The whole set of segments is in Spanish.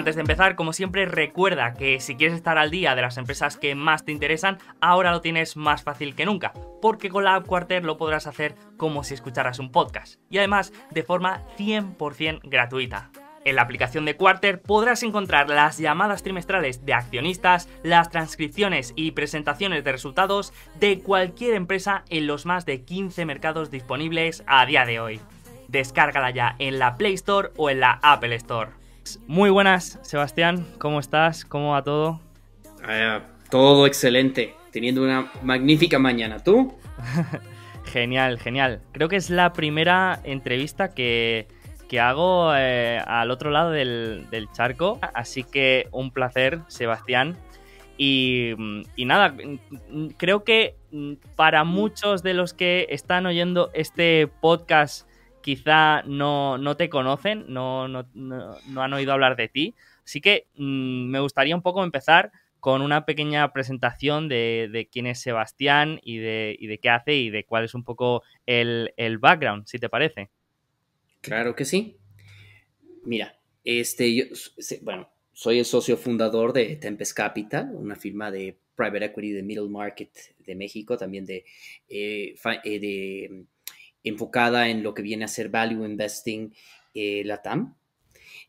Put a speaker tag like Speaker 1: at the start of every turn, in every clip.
Speaker 1: Antes de empezar, como siempre, recuerda que si quieres estar al día de las empresas que más te interesan, ahora lo tienes más fácil que nunca, porque con la App Quarter lo podrás hacer como si escucharas un podcast, y además de forma 100% gratuita. En la aplicación de Quarter podrás encontrar las llamadas trimestrales de accionistas, las transcripciones y presentaciones de resultados de cualquier empresa en los más de 15 mercados disponibles a día de hoy. Descárgala ya en la
Speaker 2: Play Store o en
Speaker 1: la Apple Store. Muy buenas, Sebastián. ¿Cómo estás? ¿Cómo va todo?
Speaker 2: Eh, todo excelente. Teniendo una magnífica mañana. ¿Tú?
Speaker 1: genial, genial. Creo que es la primera entrevista que, hago eh, al otro lado del, charco. Así que un placer, Sebastián. y nada, creo que mm, para muchos de los que están oyendo este podcast quizá no, te conocen, no, han oído hablar de ti. Así que mm, me gustaría un poco empezar con una pequeña presentación de, quién es Sebastián y de, qué hace y de cuál es un poco el, background, si te parece. Claro que sí.
Speaker 2: Mira, este, yo, bueno, soy el socio fundador de Tempest Capital, una firma de private equity de middle market de México, también de, eh, eh, de enfocada en lo que viene a ser Value Investing eh, la TAM.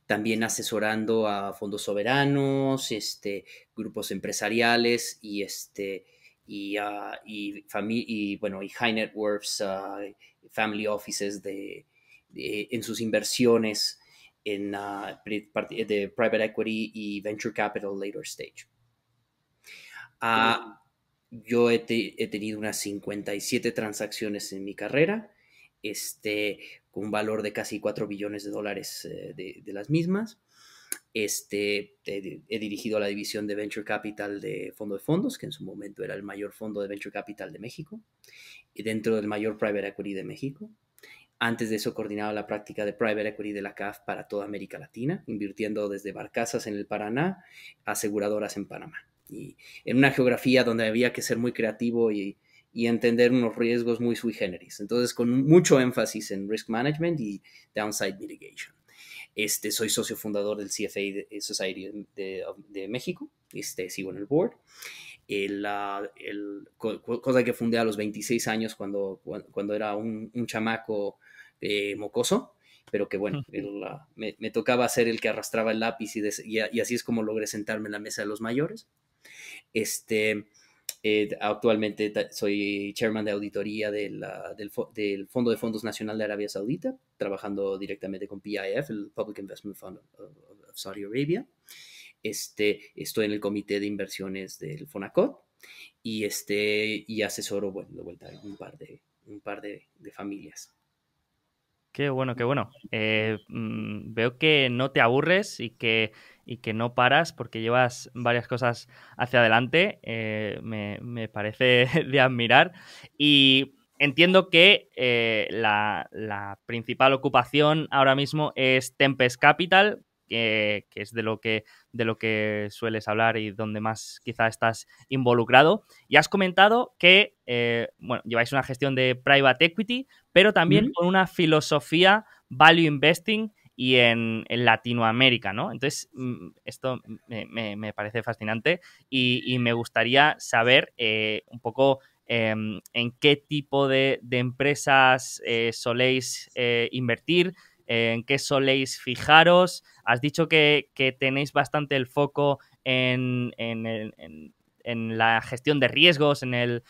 Speaker 2: también asesorando a fondos soberanos, este, grupos empresariales y, este, y, ah, y, y, high net ah, family offices en sus inversiones en, ah, de private equity y venture capital later stage. yo he tenido unas 57 transacciones en mi carrera este, con un valor de casi 4 billones de dólares eh, de, las mismas. Este, he, dirigido dirigido la división de Venture Capital de Fondo de Fondos, que en su momento era el mayor fondo de Venture Capital de México, y dentro del mayor Private Equity de México. Antes de eso coordinaba la práctica de Private Equity de la CAF para toda América Latina, invirtiendo desde barcazas en el Paraná, aseguradoras en Panamá. Y en una geografía donde había que ser muy creativo y, y entender unos riesgos muy sui generis. Entonces, con mucho énfasis en risk management y downside mitigation. Este, soy socio fundador del CFA eh, Society de, México, este, sigo en el board. cosa que fundé a los 26 años cuando, cuando era un, chamaco eh, mocoso, pero que bueno, me, tocaba ser el que arrastraba el lápiz y, y, y así es como logré sentarme en la mesa de los mayores. Este, eh, actualmente soy chairman de auditoría de del, del, Fondo de Fondos Nacional de Arabia Saudita, trabajando directamente con PIF, el Public Investment Fund of, Saudi Arabia. Este, estoy en el comité de inversiones del FONACOT y, este, y asesoro, bueno, de vuelta, un par de, un par de, familias.
Speaker 1: Qué bueno, qué bueno. Eh, mm, veo que no te aburres y que y que no paras porque llevas varias cosas hacia adelante. Eh, me, parece de admirar. Y entiendo que eh, la, principal ocupación ahora mismo es Tempest Capital, que es de lo que, de lo que sueles hablar y donde más quizá estás involucrado. Y has comentado que eh, bueno, lleváis una gestión de private equity, pero también con una filosofía value investing y en, Latinoamérica, ¿no? Entonces, mm, esto me, parece fascinante y, me gustaría saber eh, un poco em, en qué tipo de, empresas eh, soléis eh, invertir, en qué soléis fijaros. Has dicho que, tenéis bastante el foco en, la gestión de riesgos, en el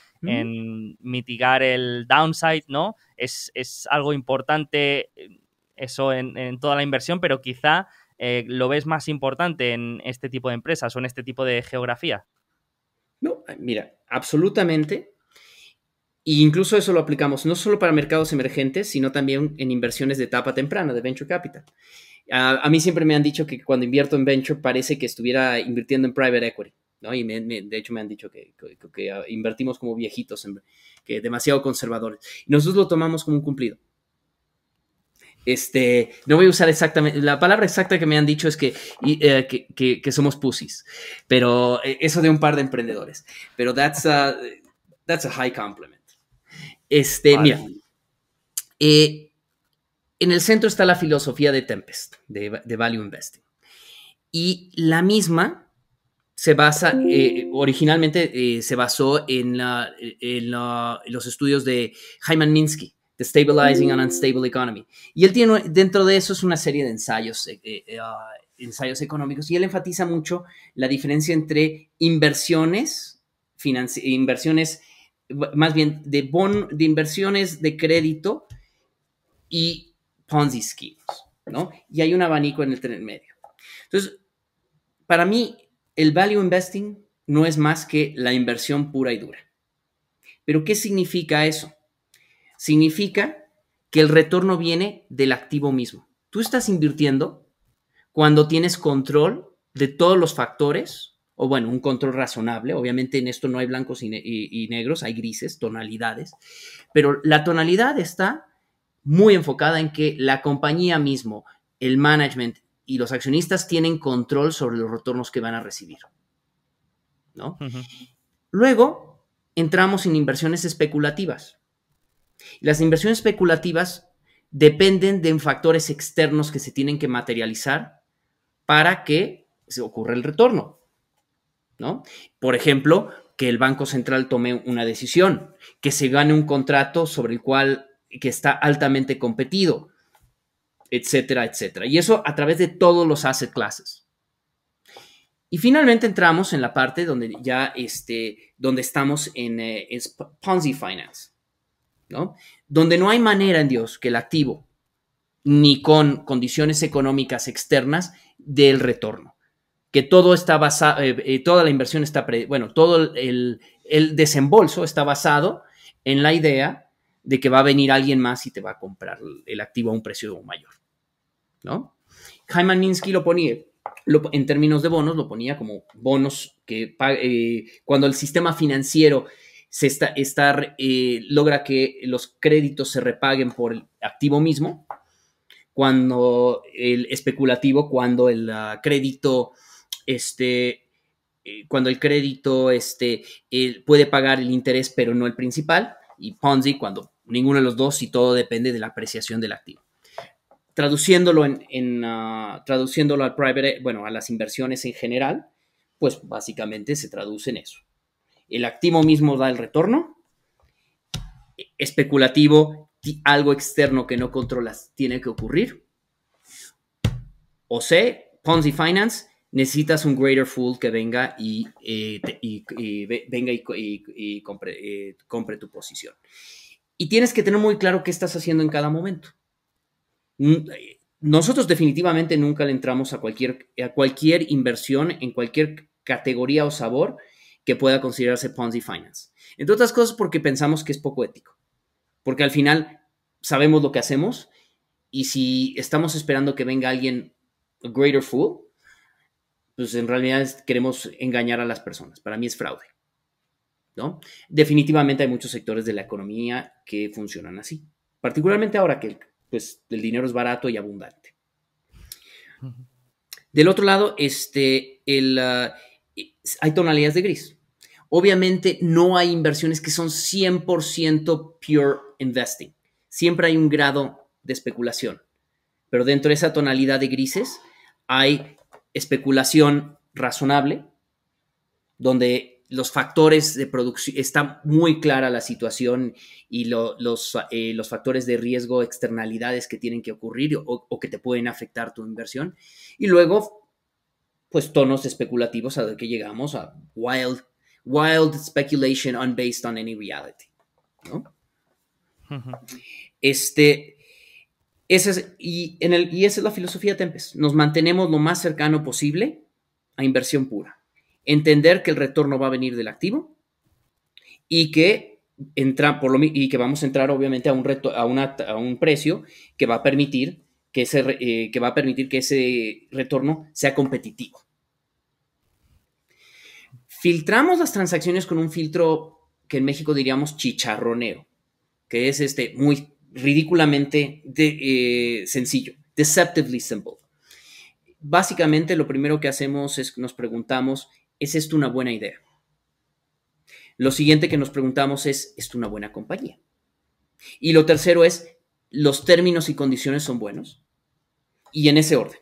Speaker 1: mitigar el downside, ¿no? es, algo importante eso en, toda la inversión, pero quizá eh, lo ves más importante en este tipo de empresas o en este tipo
Speaker 2: de geografía. No, eh, mira, absolutamente. E incluso eso lo aplicamos no solo para mercados emergentes, sino también en inversiones de etapa temprana, de venture capital. A, mí siempre me han dicho que cuando invierto en venture parece que estuviera invirtiendo en private equity. ¿no? Y de hecho me han dicho que, invertimos como viejitos, que demasiado conservadores. Nosotros lo tomamos como un cumplido. Este, no voy a usar exactamente, la palabra exacta que me han dicho es que, eh, somos pussies, pero eh, eso de un par de emprendedores, pero that's a, that's a high compliment. Este, mira, eh, en el centro está la filosofía de Tempest, de, Value Investing, y la misma se basa, originalmente se basó en, en, los estudios de Hyman Minsky, The Stabilizing an mm. Unstable Economy. Y él tiene dentro de eso es una serie de ensayos, eh, eh, eh, ah, ensayos económicos, y él enfatiza mucho la diferencia entre inversiones, inversiones, más bien de, de inversiones de crédito y Ponzi schemes, Y hay un abanico en el tren medio. Entonces, para mí, el value investing no es más que la inversión pura y dura. Pero, ¿qué significa eso? significa que el retorno viene del activo mismo. Tú estás invirtiendo cuando tienes control de todos los factores, o bueno, un control razonable. Obviamente en esto no hay blancos y, negros, hay grises, tonalidades, pero la tonalidad está muy enfocada en que la compañía mismo, el management y los accionistas tienen control sobre los retornos que van a recibir. Luego entramos en inversiones especulativas. Las inversiones especulativas dependen de factores externos que se tienen que materializar para que se ocurra el retorno. Por ejemplo, que el Banco Central tome una decisión, que se gane un contrato sobre el cual que está altamente competido, etcétera, etcétera. Y eso a través de todos los asset classes. Y finalmente entramos en la parte donde ya este, donde estamos en eh, Ponzi Finance. Donde no hay manera en Dios que el activo, ni con condiciones económicas externas, del retorno. Que todo está basado, eh, eh, toda la inversión está, bueno, todo el, desembolso está basado en la idea de que va a venir alguien más y te va a comprar el activo a un precio mayor, ¿no? Jaime Minsky lo ponía, en términos de bonos, lo ponía como bonos que eh, cuando el sistema financiero se está, estar, eh, logra que los créditos se repaguen por el activo mismo, cuando el especulativo, cuando el ah, crédito, este, eh, cuando el crédito este, puede pagar el interés pero no el principal, y Ponzi cuando ninguno de los dos y todo depende de la apreciación del activo. Traduciéndolo, en, ah, traduciéndolo al private, bueno, a las inversiones en general, pues básicamente se traduce en eso el activo mismo da el retorno. Especulativo, algo externo que no controlas tiene que ocurrir. O C, Ponzi Finance, necesitas un greater fool que venga y, eh, venga y, eh, compre, tu posición. Y tienes que tener muy claro qué estás haciendo en cada momento. Mm, nosotros definitivamente nunca le entramos a cualquier, a cualquier inversión en cualquier categoría o sabor que pueda considerarse Ponzi Finance. Entre otras cosas porque pensamos que es poco ético, porque al final sabemos lo que hacemos y si estamos esperando que venga alguien a greater fool, pues en realidad queremos engañar a las personas. Para mí es fraude. ¿no? Definitivamente hay muchos sectores de la economía que funcionan así, particularmente ahora que pues, el dinero es barato y abundante. Del otro lado, este, el, ah, hay tonalidades de gris. Obviamente no hay inversiones que son 100% pure investing. Siempre hay un grado de especulación. Pero dentro de esa tonalidad de grises hay especulación razonable, donde los factores de producción, está muy clara la situación y los, eh, los, factores de riesgo, externalidades que tienen que ocurrir o que te pueden afectar tu inversión. Y luego pues tonos especulativos a que llegamos a wild, wild speculation unbased on any reality. ¿no? Este, y, en el, y esa es la filosofía de Tempest. Nos mantenemos lo más cercano posible a inversión pura. Entender que el retorno va a venir del activo y que, entra, por lo, y que vamos a entrar obviamente a un, reto, a, una, a un precio que va a permitir eh, que, va a permitir que ese retorno sea competitivo. Filtramos las transacciones con un filtro que en México diríamos chicharroneo. que es este muy ridículamente eh, sencillo, deceptively simple. Básicamente lo primero que hacemos es que nos preguntamos, ¿es esto una buena idea? Lo siguiente que nos preguntamos es, ¿es esto una buena compañía? Y lo tercero es, los términos y condiciones son buenos y en ese orden.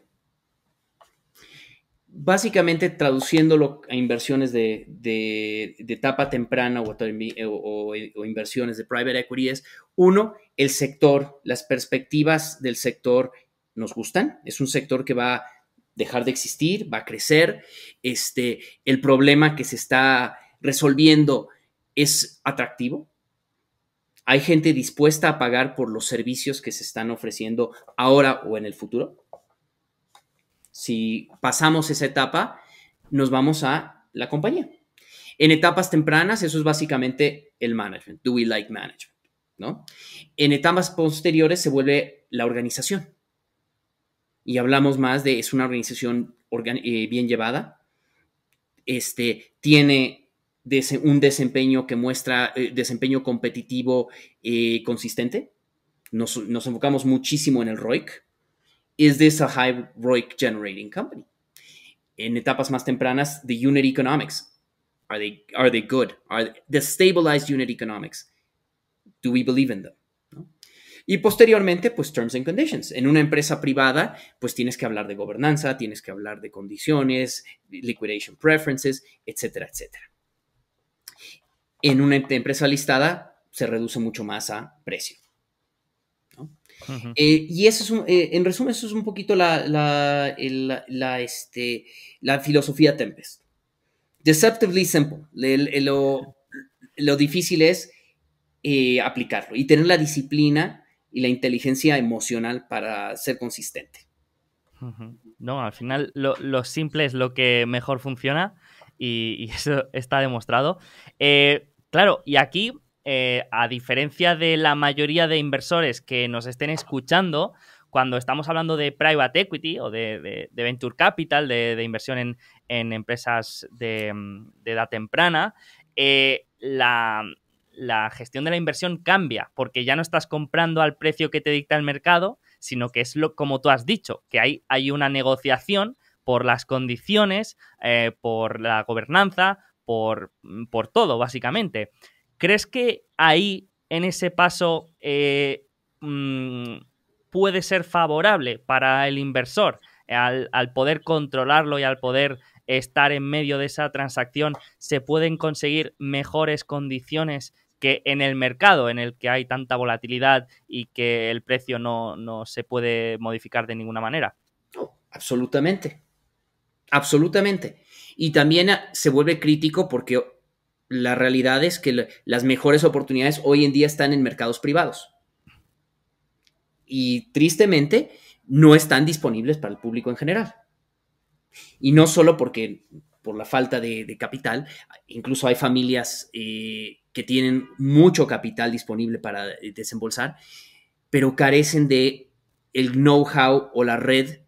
Speaker 2: Básicamente traduciéndolo a inversiones de, etapa temprana o, inversiones de private equity es, uno, el sector, las perspectivas del sector nos gustan, es un sector que va a dejar de existir, va a crecer, este, el problema que se está resolviendo es atractivo, ¿Hay gente dispuesta a pagar por los servicios que se están ofreciendo ahora o en el futuro? Si pasamos esa etapa, nos vamos a la compañía. En etapas tempranas, eso es básicamente el management. Do we like management? ¿No? En etapas posteriores se vuelve la organización. Y hablamos más de es una organización eh, bien llevada, este, tiene un desempeño que muestra eh, desempeño competitivo eh, consistente. Nos, enfocamos muchísimo en el ROIC. ¿Es this a high ROIC generating company? En etapas más tempranas, the unit economics. Are they, are they good? Are the stabilized unit economics. Do we believe in them? Y posteriormente, pues terms and conditions. En una empresa privada, pues tienes que hablar de gobernanza, tienes que hablar de condiciones, liquidation preferences, etcétera, etcétera en una empresa listada se reduce mucho más a precio. Eh, y eso es, eh, en resumen, eso es un poquito la, la, este, la, filosofía Tempest. Deceptively simple. lo, lo, difícil es eh, aplicarlo y tener la disciplina y la inteligencia emocional para ser consistente.
Speaker 1: No, al final lo, simple es lo que mejor funciona y, eso está demostrado. Claro, y aquí, eh, a diferencia de la mayoría de inversores que nos estén escuchando, cuando estamos hablando de private equity o de, venture capital, de, inversión en, empresas de, mm, edad temprana, eh, la, gestión de la inversión cambia, porque ya no estás comprando al precio que te dicta el mercado, sino que es lo, como tú has dicho, que hay, hay una negociación por las condiciones, eh, por la gobernanza, por, mm, por todo, básicamente. ¿Crees que ahí, en ese paso, eh, mm, puede ser favorable para el inversor al, poder controlarlo y al poder estar en medio de esa transacción, se pueden conseguir mejores condiciones que en el mercado en el que hay tanta volatilidad y que el precio no, no se puede modificar de ninguna manera.
Speaker 2: Absolutamente. Absolutamente. Y también ah, se vuelve crítico porque la realidad es que las mejores oportunidades hoy en día están en mercados privados. Y tristemente, no están disponibles para el público en general. Y no solo porque por la falta de, capital, incluso hay familias eh, que tienen mucho capital disponible para eh, desembolsar, pero carecen de el know-how o la red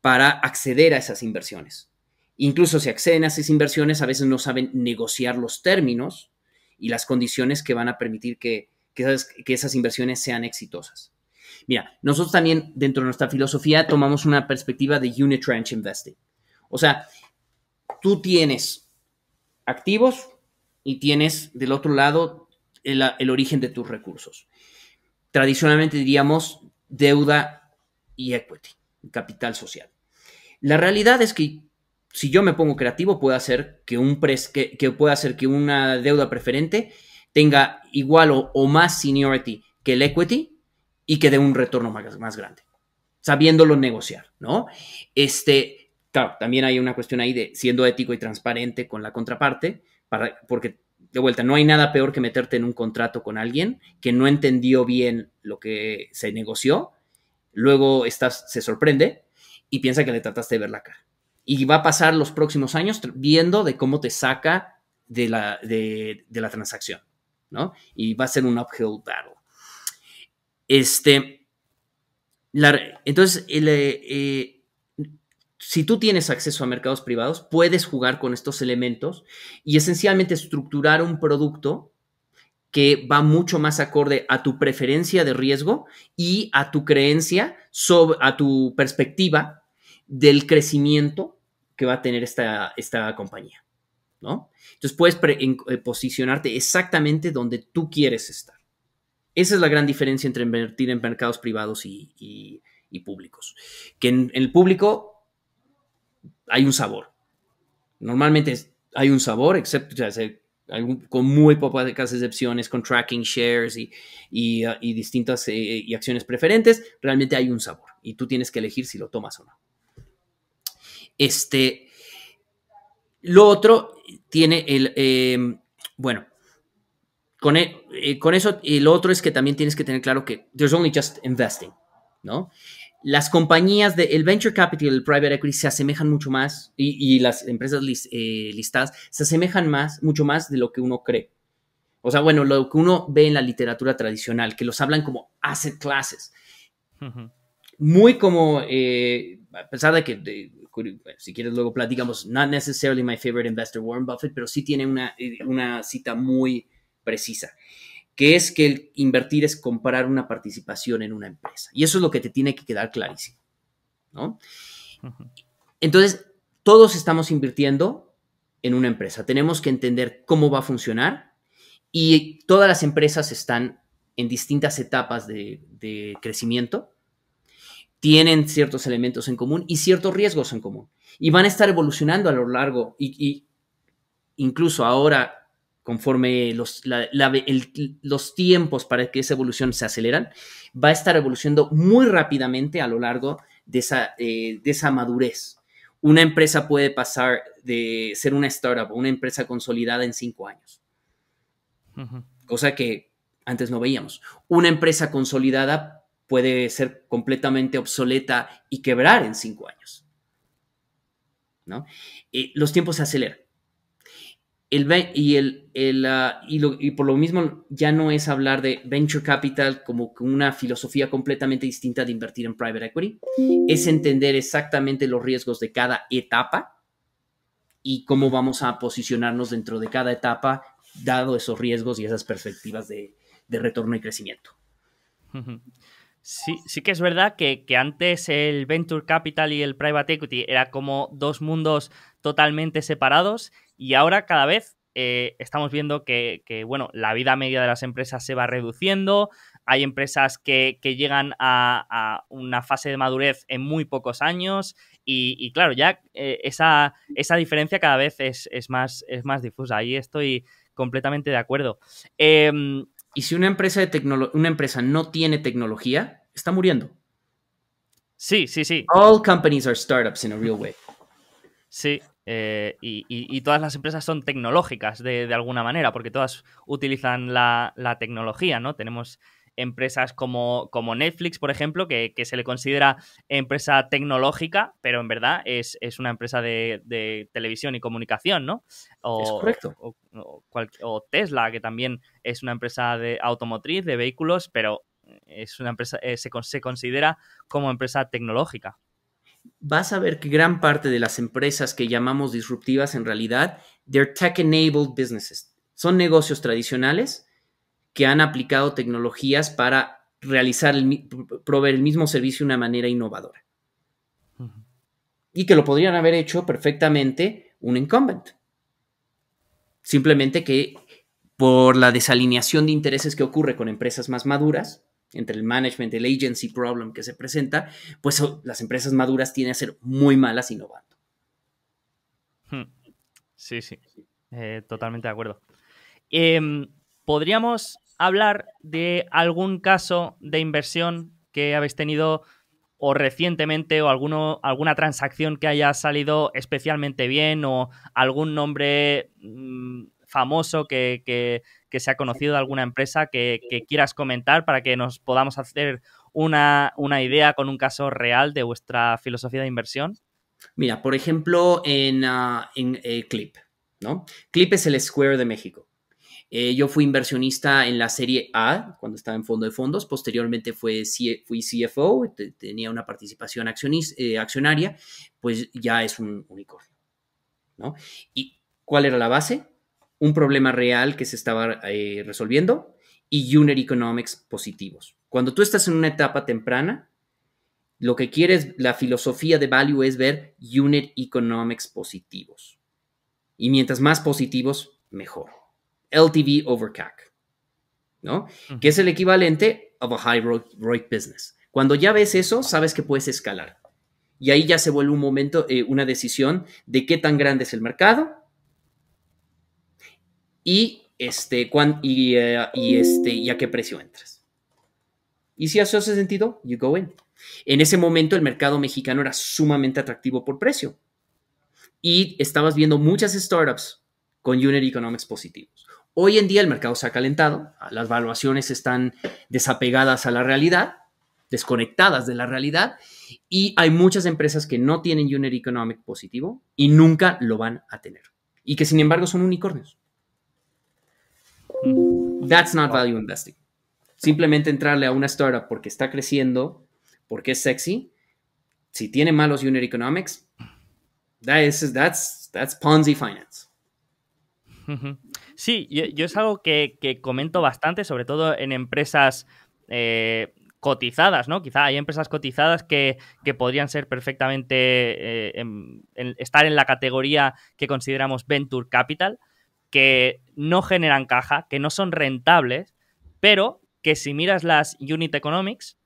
Speaker 2: para acceder a esas inversiones. Incluso si acceden a esas inversiones, a veces no saben negociar los términos y las condiciones que van a permitir que, que, esas, que esas inversiones sean exitosas. Mira, nosotros también dentro de nuestra filosofía tomamos una perspectiva de unit investing. O sea, tú tienes activos y tienes del otro lado el, el origen de tus recursos. Tradicionalmente diríamos deuda y equity, capital social. La realidad es que si yo me pongo creativo, puede hacer que, un que, hacer que una deuda preferente tenga igual o, más seniority que el equity y que dé un retorno más, grande, sabiéndolo negociar, ¿no? Este, también hay una cuestión ahí de siendo ético y transparente con la contraparte, para, porque de vuelta, no hay nada peor que meterte en un contrato con alguien que no entendió bien lo que se negoció, luego estás, se sorprende y piensa que le trataste de ver la cara y va a pasar los próximos años viendo de cómo te saca de la, de, la transacción, ¿no? Y va a ser un uphill battle. Este, entonces, eh, eh, si tú tienes acceso a mercados privados, puedes jugar con estos elementos y esencialmente estructurar un producto que va mucho más acorde a tu preferencia de riesgo y a tu creencia, sobre, a tu perspectiva del crecimiento que va a tener esta, esta compañía, ¿no? Entonces puedes eh, posicionarte exactamente donde tú quieres estar. Esa es la gran diferencia entre invertir en mercados privados y, públicos. Que en, el público hay un sabor. Normalmente hay un sabor, excepto con muy pocas excepciones, con tracking shares y, ah, distintas eh, y acciones preferentes, realmente hay un sabor y tú tienes que elegir si lo tomas o no. Este, lo otro tiene el, em, bueno, con, e, eh, con eso, y lo otro es que también tienes que tener claro que there's only just investing, ¿no? Las compañías del venture capital, el private equity se asemejan mucho más y, las empresas eh, listadas se asemejan más, mucho más de lo que uno cree. O sea, bueno, lo que uno ve en la literatura tradicional, que los hablan como asset classes. Muy como, eh, a pesar de que si quieres luego platicamos, not necessarily my favorite investor Warren Buffett, pero sí tiene una, eh, una cita muy precisa, que es que el invertir es comprar una participación en una empresa. Y eso es lo que te tiene que quedar clarísimo, ¿no? Entonces, todos estamos invirtiendo en una empresa. Tenemos que entender cómo va a funcionar y todas las empresas están en distintas etapas de, de crecimiento tienen ciertos elementos en común y ciertos riesgos en común. Y van a estar evolucionando a lo largo y, incluso ahora, conforme los, los, tiempos para que esa evolución se aceleran, va a estar evolucionando muy rápidamente a lo largo de esa, eh, de esa madurez. Una empresa puede pasar de ser una startup, una empresa consolidada en cinco años. Cosa que antes no veíamos. Una empresa consolidada puede ser completamente obsoleta y quebrar en cinco años. ¿no? Eh, los tiempos se aceleran. El, y, el, el, ah, y, y, por lo mismo ya no es hablar de venture capital como una filosofía completamente distinta de invertir en private equity, es entender exactamente los riesgos de cada etapa y cómo vamos a posicionarnos dentro de cada etapa, dado esos riesgos y esas perspectivas de, de retorno y crecimiento.
Speaker 1: Sí, sí que es verdad que, antes el venture capital y el private equity era como dos mundos totalmente separados y ahora cada vez eh, estamos viendo que, bueno, la vida media de las empresas se va reduciendo, hay empresas que, llegan a, una fase de madurez en muy pocos años y, claro, ya eh, esa, esa, diferencia cada vez es, más, es más
Speaker 2: difusa. Ahí estoy completamente de acuerdo. Em, y si una empresa, de una empresa no tiene tecnología, está muriendo. Sí, sí, sí. All companies are startups in a real way. Sí, eh, y, todas las empresas son
Speaker 1: tecnológicas de, alguna manera, porque todas utilizan la, la, tecnología, ¿no? Tenemos empresas como, como Netflix, por ejemplo, que, se le considera empresa tecnológica, pero en verdad es, una empresa de, televisión y comunicación, ¿no? es correcto. O, Tesla, que también es una empresa de automotriz, de vehículos, pero es una empresa, eh, se, se considera como empresa tecnológica
Speaker 2: vas a ver que gran parte de las empresas que llamamos disruptivas en realidad, they're tech-enabled businesses. Son negocios tradicionales que han aplicado tecnologías para realizar, proveer el mismo servicio de una manera innovadora. Y que lo podrían haber hecho perfectamente un incumbent. Simplemente que por la desalineación de intereses que ocurre con empresas más maduras, entre el management, el agency problem que se presenta, pues oh, las empresas maduras tienen a ser muy malas innovando.
Speaker 1: Hmm. Sí, sí, eh, totalmente de acuerdo. Em, podríamos hablar de algún caso de inversión que habéis tenido o recientemente o alguna transacción que haya salido especialmente bien o algún nombre mm, famoso que, se ha conocido de alguna empresa que, quieras comentar para que nos podamos hacer una, una, idea con un caso real de vuestra filosofía
Speaker 2: de inversión. Mira, por ejemplo, en, ah, eh, Clip, ¿no? Clip es el Square de México. Eh, yo fui inversionista en la serie A cuando estaba en fondo de fondos, posteriormente fui CFO, tenía una participación eh, accionaria, pues ya es un unicornio. ¿Y cuál era la base? Un problema real que se estaba eh, resolviendo y unit economics positivos. Cuando tú estás en una etapa temprana, lo que quieres, la filosofía de value es ver unit economics positivos. Y mientras más positivos, mejor. LTV over CAC, ¿no? Que es el equivalente of a high road business. Cuando ya ves eso, sabes que puedes escalar. Y ahí ya se vuelve un momento, eh, una decisión de qué tan grande es el mercado y, este, eh, y, este, y a qué precio entras. Y si hace ese sentido, you go in. En ese momento el mercado mexicano era sumamente atractivo por precio. Y estabas viendo muchas startups con unit economics positivos. Hoy en día el mercado se ha calentado, las valuaciones están desapegadas a la realidad, desconectadas de la realidad, y hay muchas empresas que no tienen unit economic positivo y nunca lo van a tener, y que sin embargo son unicornios. Mm. That's not value investing. Simplemente entrarle a una startup porque está creciendo, porque es sexy, si tiene malos unit economics, that is, that's, that's Ponzi finance.
Speaker 1: Sí, yo, es algo que, comento bastante, sobre todo en empresas eh, cotizadas, ¿no? Quizá hay empresas cotizadas que, podrían ser perfectamente eh, estar en la categoría que consideramos Venture Capital, que no generan caja, que no son rentables, pero que si miras las Unit Economics,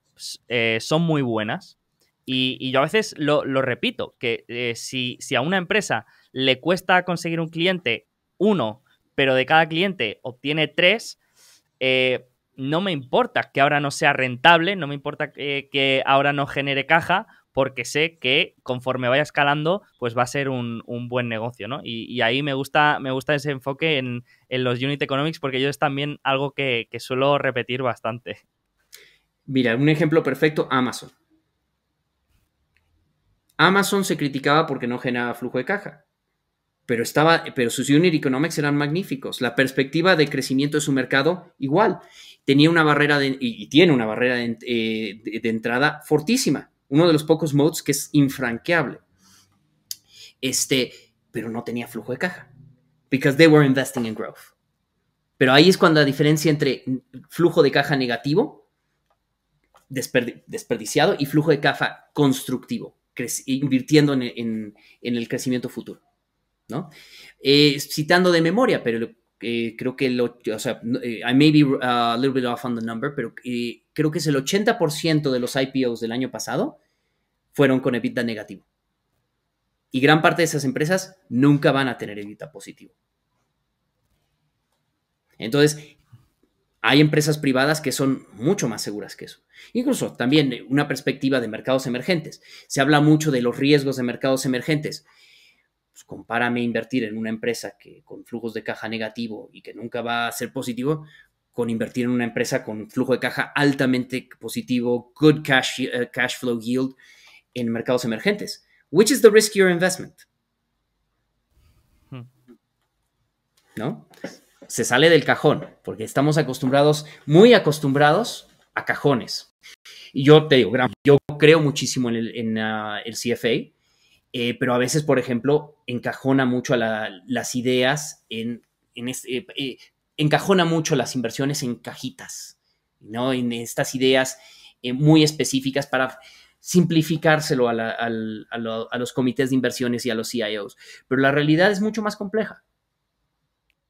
Speaker 1: eh, son muy buenas. Y, yo a veces lo, repito, que si, a una empresa le cuesta conseguir un cliente, uno, pero de cada cliente obtiene tres, eh, no me importa que ahora no sea rentable, no me importa eh, que, ahora no genere caja, porque sé que conforme vaya escalando, pues va a ser un, buen negocio, ¿no? Y, ahí me gusta, me gusta ese enfoque en, los unit economics, porque yo es también algo que, que suelo repetir bastante.
Speaker 2: Mira, un ejemplo perfecto, Amazon. Amazon se criticaba porque no generaba flujo de caja pero, estaba, pero sus unit economics eran magníficos. La perspectiva de crecimiento de su mercado, igual. Tenía una barrera de, y tiene una barrera eh, de, entrada fortísima. Uno de los pocos modes que es infranqueable. Este, pero no tenía flujo de caja. Because they were investing in growth. Pero ahí es cuando la diferencia entre flujo de caja negativo, desperdiciado, y flujo de caja constructivo, invirtiendo en el crecimiento futuro. Eh, citando de memoria, pero eh, creo que eh, I may be uh, a little bit off on the number, pero creo que es el 80% de los IPOs del año pasado fueron con EBITDA negativo. Y gran parte de esas empresas nunca van a tener EBITDA positivo. Entonces, hay empresas privadas que son mucho más seguras que eso. Incluso también una perspectiva de mercados emergentes. Se habla mucho de los riesgos de mercados emergentes. Pues, compárame invertir en una empresa que con flujos de caja negativo y que nunca va a ser positivo con invertir en una empresa con flujo de caja altamente positivo, good cash, eh, cash flow yield en mercados emergentes. Which is the riskier investment? Hmm. ¿No? Se sale del cajón, porque estamos acostumbrados, muy acostumbrados a cajones. Y yo te digo, yo creo muchísimo en el, ah, el CFA eh, pero a veces, por ejemplo, encajona mucho a las ideas en, eh, eh, encajona mucho las inversiones en cajitas, ¿no? En estas ideas muy específicas para simplificárselo a, los comités de inversiones y a los CIOs. Pero la realidad es mucho más compleja.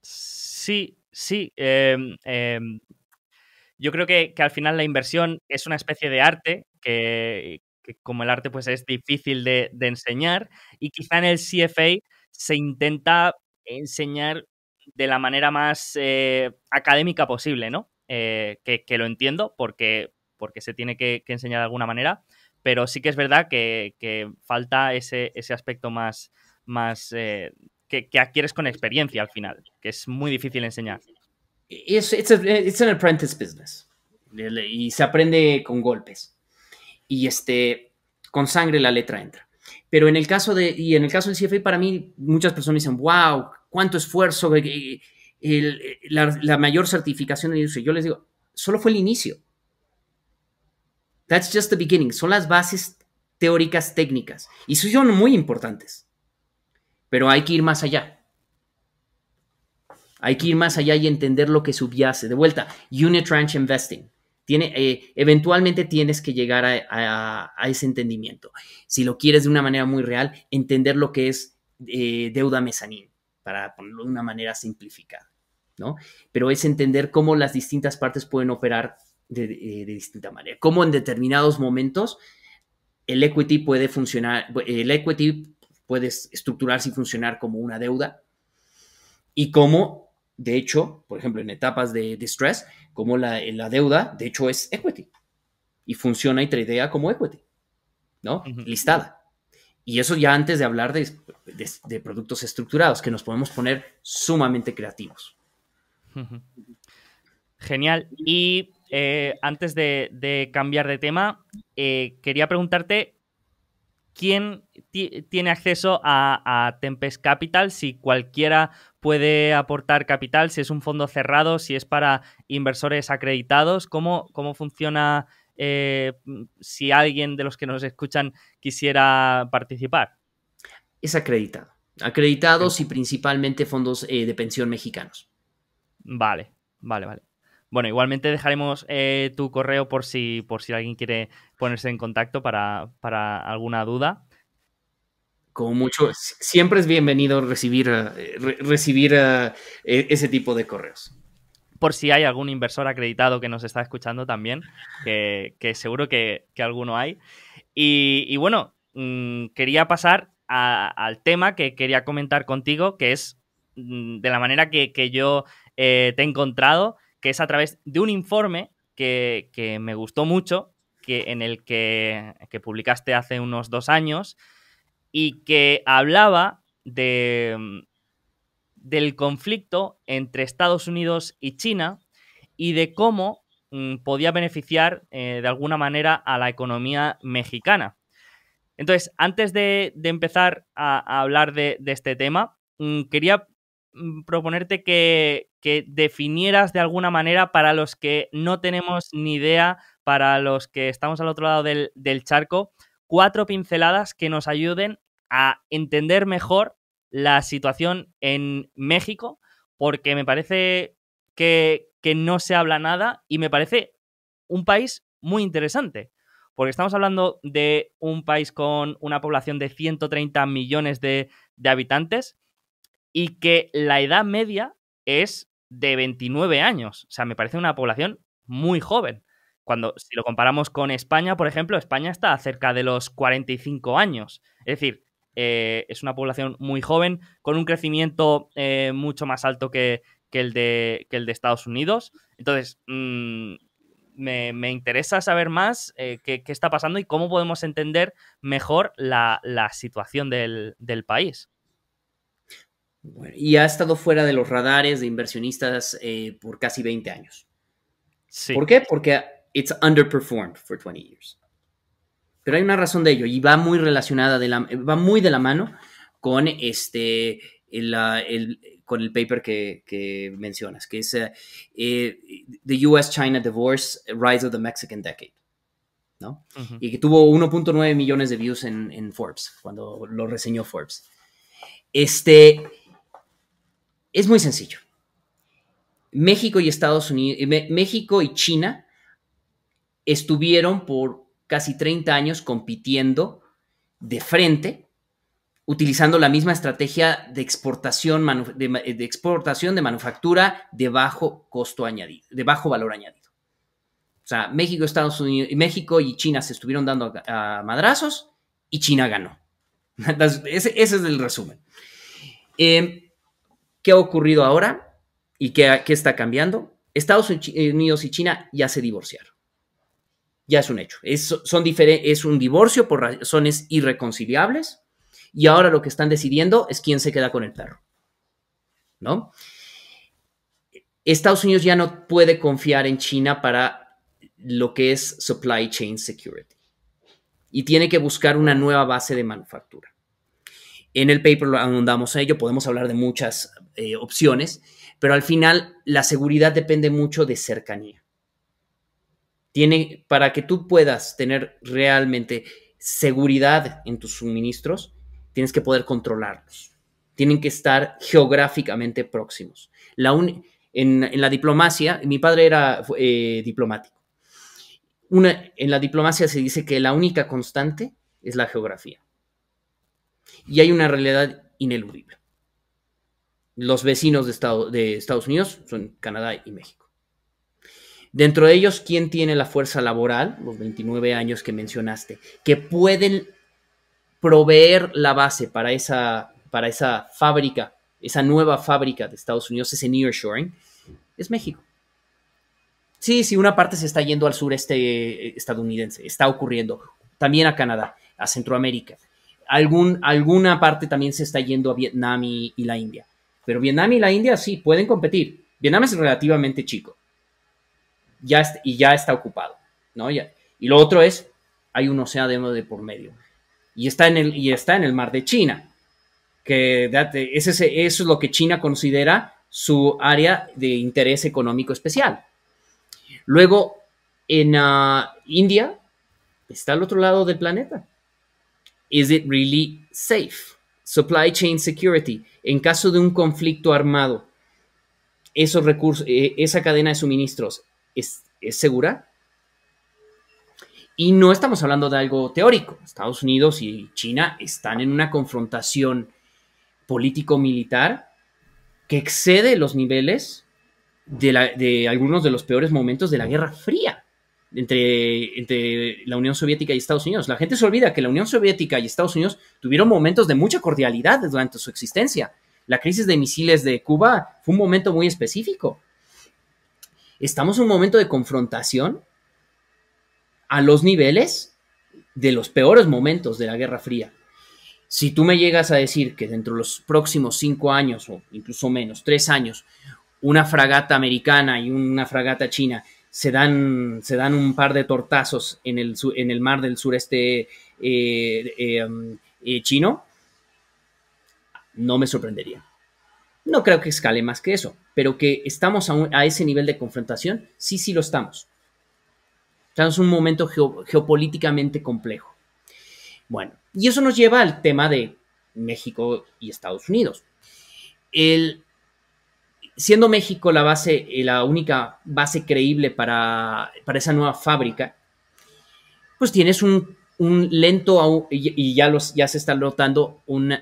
Speaker 2: Sí, sí. Em, em, yo creo que, al
Speaker 1: final la inversión es una especie de arte que, que como el arte pues es difícil de, enseñar y quizá en el CFA se intenta enseñar de la manera más eh, académica posible, ¿no? Eh, que, lo entiendo porque, porque se tiene que, enseñar de alguna manera, pero sí que es verdad que, falta ese, ese, aspecto más, más eh, que, adquieres con experiencia al final,
Speaker 2: que es muy difícil enseñar. Es un apprentice business y se aprende con golpes y este, con sangre la letra entra. Pero en el caso de, y en el caso del CFA, para mí, muchas personas dicen, wow, cuánto esfuerzo, eh, eh, la, mayor certificación de industria. Yo les digo, solo fue el inicio. That's just the beginning. Son las bases teóricas técnicas. Y son muy importantes. Pero hay que ir más allá. Hay que ir más allá y entender lo que subyace. De vuelta, unit ranch investing. Eh, eventualmente tienes que llegar a, ese entendimiento. Si lo quieres de una manera muy real, entender lo que es eh, deuda mezanín, para ponerlo de una manera simplificada, ¿no? Pero es entender cómo las distintas partes pueden operar de, eh, distinta manera, cómo en determinados momentos el equity puede funcionar, el equity puede estructurarse y funcionar como una deuda y cómo, de hecho, por ejemplo, en etapas de distress, como eh, la, deuda, de hecho, es equity y funciona y tradea como equity, ¿no? Listada. Y eso ya antes de hablar de, productos estructurados, que nos podemos poner sumamente creativos.
Speaker 1: Genial. Y eh, antes de, cambiar de tema, eh, quería preguntarte ¿Quién tiene acceso a, Tempest Capital? Si cualquiera puede aportar capital, si es un fondo cerrado, si es para inversores acreditados, ¿cómo, cómo funciona eh, si alguien de los que nos escuchan quisiera participar?
Speaker 2: Es acreditado. Acreditados y principalmente fondos eh, de pensión
Speaker 1: mexicanos. Vale, vale, vale. Bueno, igualmente dejaremos eh, tu correo por si, por si alguien quiere ponerse en contacto para, alguna duda.
Speaker 2: Como mucho, siempre es bienvenido recibir, eh, recibir eh, e, ese tipo de correos
Speaker 1: por si hay algún inversor acreditado que nos está escuchando también, que, seguro que, alguno hay. Y, bueno, mm, quería pasar al tema que quería comentar contigo, que es mm, de la manera que, yo te he encontrado, que es a través de un informe que, me gustó mucho, que, en el que, publicaste hace unos dos años, y que hablaba de, del conflicto entre Estados Unidos y China y de cómo mm, podía beneficiar eh, de alguna manera a la economía mexicana. Entonces, antes de, empezar a, hablar de, este tema, mm, quería mm, proponerte que, que definieras de alguna manera para los que no tenemos ni idea, para los que estamos al otro lado del, charco, cuatro pinceladas que nos ayuden a entender mejor la situación en México, porque me parece que, no se habla nada y me parece un país muy interesante porque estamos hablando de un país con una población de 130 millones de habitantes y que la edad media es de 29 años. O sea, me parece una población muy joven. Cuando, si lo comparamos con España, por ejemplo, España está cerca de los 45 años. Es decir, eh, es una población muy joven, con un crecimiento eh, mucho más alto que, el de, el de, Estados Unidos. Entonces, mm, me, interesa saber más eh, qué, está pasando y cómo podemos entender mejor la,
Speaker 2: situación del, del país y ha estado fuera de los radares de inversionistas eh, por casi 20 años. ¿Por qué? Porque it's underperformed for 20 years. Pero hay una razón de ello y va muy relacionada, de la, va muy de la mano con este, el, con el paper que, mencionas, que es eh, eh, The US-China Divorce, Rise of the Mexican Decade. ¿no? Y que tuvo 1.9 millones de views en, en Forbes, cuando lo reseñó Forbes. Este, es muy sencillo. México y Estados Unidos, eh, México y China estuvieron por casi 30 años compitiendo de frente, utilizando la misma estrategia de exportación de, exportación de manufactura de bajo costo añadido, de bajo valor añadido. O sea, México, Estados Unidos, México y China se estuvieron dando a, madrazos y China ganó. ese, ese, es el resumen. Eh, ¿Qué ha ocurrido ahora y qué, está cambiando? Estados eh, Unidos y China ya se divorciaron. Ya es un hecho. Es, son es un divorcio por razones irreconciliables y ahora lo que están decidiendo es quién se queda con el perro. ¿No? Estados Unidos ya no puede confiar en China para lo que es supply chain security y tiene que buscar una nueva base de manufactura. En el paper ahondamos en ello, podemos hablar de muchas eh, opciones, pero al final la seguridad depende mucho de cercanía. Tiene, para que tú puedas tener realmente seguridad en tus suministros, tienes que poder controlarlos. Tienen que estar geográficamente próximos. La en, la diplomacia, mi padre era eh, diplomático. Una, en la diplomacia se dice que la única constante es la geografía. Y hay una realidad ineludible los vecinos de, Estados Unidos son Canadá y México. Dentro de ellos, ¿quién tiene la fuerza laboral? Los 29 años que mencionaste, que pueden proveer la base para esa, para esa fábrica, esa nueva fábrica de Estados Unidos, ese nearshoring, es México. Sí, sí, una parte se está yendo al sureste eh, estadounidense, está ocurriendo, también a Canadá, a Centroamérica. Algún, alguna parte también se está yendo a Vietnam y la India. Pero Vietnam y la India sí pueden competir. Vietnam es relativamente chico. Ya y ya está ocupado. ¿no? Y lo otro es, hay un océano de por medio. Y está en el, y está en el mar de China. Que ese, eso es lo que China considera su área de interés económico especial. Luego, en ah, India, está al otro lado del planeta. ¿Es it really safe? Supply Chain Security, en caso de un conflicto armado, esos recursos, eh, esa cadena de suministros es, segura. Y no estamos hablando de algo teórico. Estados Unidos y China están en una confrontación político-militar que excede los niveles de, algunos de los peores momentos de la Guerra Fría entre, la Unión Soviética y Estados Unidos. La gente se olvida que la Unión Soviética y Estados Unidos tuvieron momentos de mucha cordialidad durante su existencia. La crisis de misiles de Cuba fue un momento muy específico. Estamos en un momento de confrontación a los niveles de los peores momentos de la Guerra Fría. Si tú me llegas a decir que dentro de los próximos cinco años, o incluso menos, tres años, una fragata americana y una fragata china se dan, se dan un par de tortazos en el, en el mar del sureste eh, eh, um, eh, chino, no me sorprendería. No creo que escale más que eso, pero que estamos a, a ese nivel de confrontación, sí, sí lo estamos. Estamos en un momento geopolíticamente complejo. Bueno, y eso nos lleva al tema de México y Estados Unidos. El, siendo México la base, eh, la única base creíble para, para esa nueva fábrica, pues tienes un, lento, y ya, se está notando un,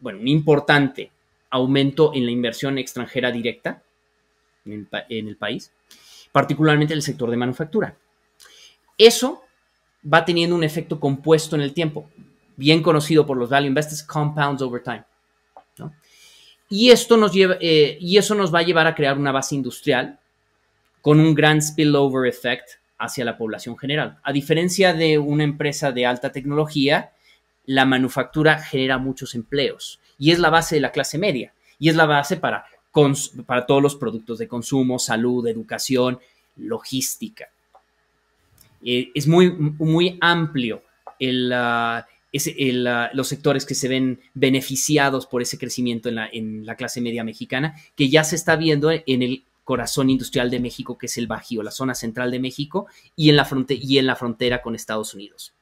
Speaker 2: bueno, un importante aumento en la inversión extranjera directa en el, en el país, particularmente en el sector de manufactura. Eso va teniendo un efecto compuesto en el tiempo, bien conocido por los value investors, compounds over time. ¿no? Y, esto nos eh, y eso nos va a llevar a crear una base industrial con un gran spillover effect hacia la población general. A diferencia de una empresa de alta tecnología, la manufactura genera muchos empleos y es la base de la clase media y es la base para, para todos los productos de consumo, salud, educación, logística. Eh, es muy, muy amplio el, ah, eh, los sectores que se ven beneficiados por ese crecimiento en la, en la clase media mexicana, que ya se está viendo en el corazón industrial de México, que es el Bajío, la zona central de México, y en la, y en la frontera con Estados Unidos.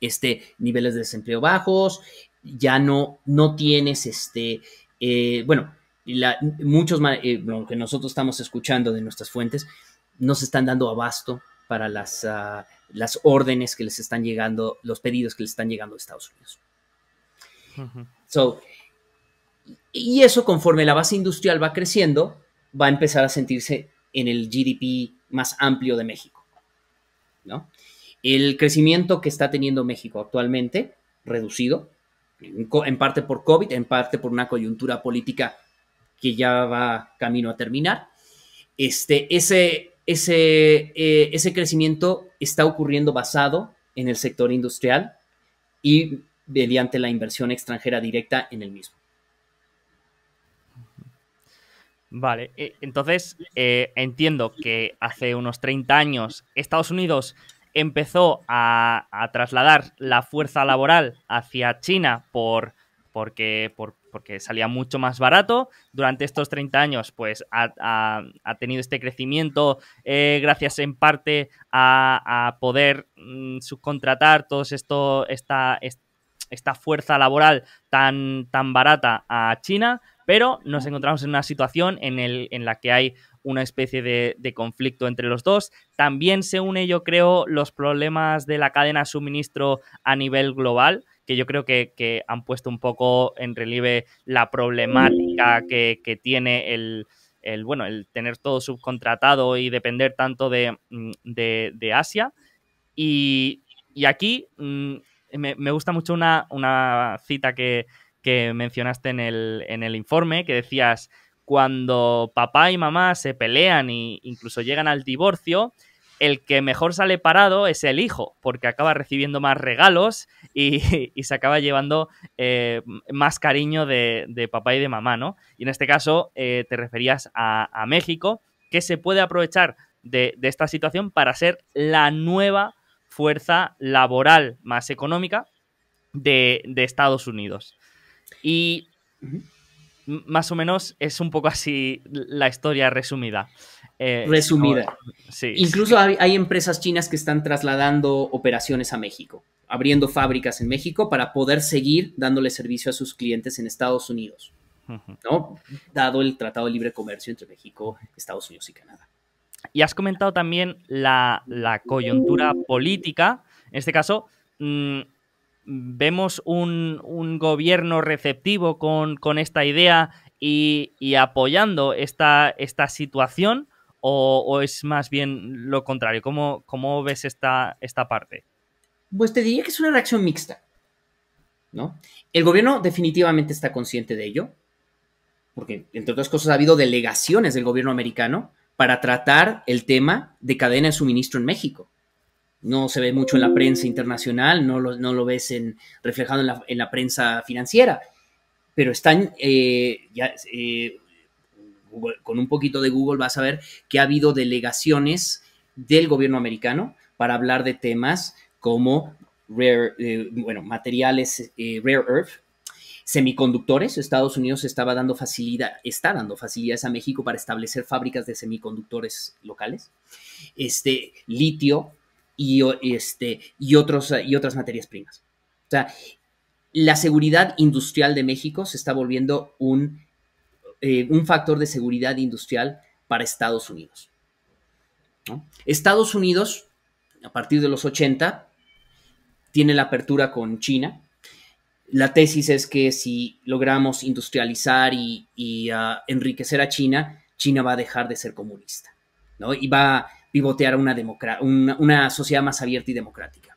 Speaker 2: Este, niveles de desempleo bajos, ya no, no tienes, este, eh, bueno, muchos, eh, lo que nosotros estamos escuchando de nuestras fuentes, no se están dando abasto para las, ah, las órdenes que les están llegando, los pedidos que les están llegando a Estados Unidos. so, y eso conforme la base industrial va creciendo, va a empezar a sentirse en el GDP más amplio de México. ¿no? El crecimiento que está teniendo México actualmente, reducido, en parte por COVID, en parte por una coyuntura política que ya va camino a terminar, este, ese eh, ese, crecimiento está ocurriendo basado en el sector industrial y mediante la inversión extranjera directa en el mismo.
Speaker 1: Vale, e, entonces eh, entiendo que hace unos 30 años Estados Unidos empezó a, trasladar la fuerza laboral hacia China por, porque, por, porque salía mucho más barato. Durante estos 30 años, pues ha, tenido este crecimiento eh, gracias en parte a, poder mm, subcontratar ...toda esta, fuerza laboral tan, tan barata a China, pero nos encontramos en una situación en, la que hay una especie de, de, conflicto entre los dos. También se une, yo creo, los problemas de la cadena de suministro a nivel global que yo creo que, han puesto un poco en relieve la problemática que, tiene el, bueno, el tener todo subcontratado y depender tanto de, mm, Asia. Y, aquí mm, me, gusta mucho una, cita que, mencionaste en el, en el informe, que decías, cuando papá y mamá se pelean e incluso llegan al divorcio, el que mejor sale parado es el hijo, porque acaba recibiendo más regalos y, se acaba llevando eh, más cariño de, papá y de mamá, ¿no? Y en este caso eh, te referías a, México, que se puede aprovechar de, esta situación para ser la nueva fuerza laboral más económica de, Estados Unidos. Y más o menos es
Speaker 2: un poco así la historia resumida. Eh, resumida. Incluso Hay, empresas chinas que están trasladando operaciones a México, abriendo fábricas en México para poder seguir dándole servicio a sus clientes en Estados Unidos, ¿no? Dado el Tratado de Libre Comercio entre México, Estados Unidos y Canadá.
Speaker 1: Y has comentado también la, coyuntura política, en este caso, mm, vemos un, gobierno receptivo con, esta idea y, apoyando esta, esta situación o, es más bien lo contrario? ¿Cómo, cómo ves esta, esta parte?
Speaker 2: Pues te diría que es una reacción mixta. ¿no? El gobierno definitivamente está consciente de ello, porque entre otras cosas ha habido delegaciones del gobierno americano para tratar el tema de cadena de suministro en México no se ve mucho en la prensa internacional, no lo, no lo ves en, reflejado en la, prensa financiera, pero están eh, ya, eh, con un poquito de Google vas a ver que ha habido delegaciones del gobierno americano para hablar de temas como eh, bueno, materiales rare earth, semiconductores. Estados Unidos estaba dando facilidad, está dando facilidades a México para establecer fábricas de semiconductores locales. Este litio, y, este, y, otros, y otras materias primas. O sea, la seguridad industrial de México se está volviendo un, eh, un factor de seguridad industrial para Estados Unidos. Estados Unidos, a partir de los 80, tiene la apertura con China. La tesis es que si logramos industrializar y, ah, enriquecer a China, China va a dejar de ser comunista, ¿no? Y va, pivotear una, una, sociedad más abierta y democrática.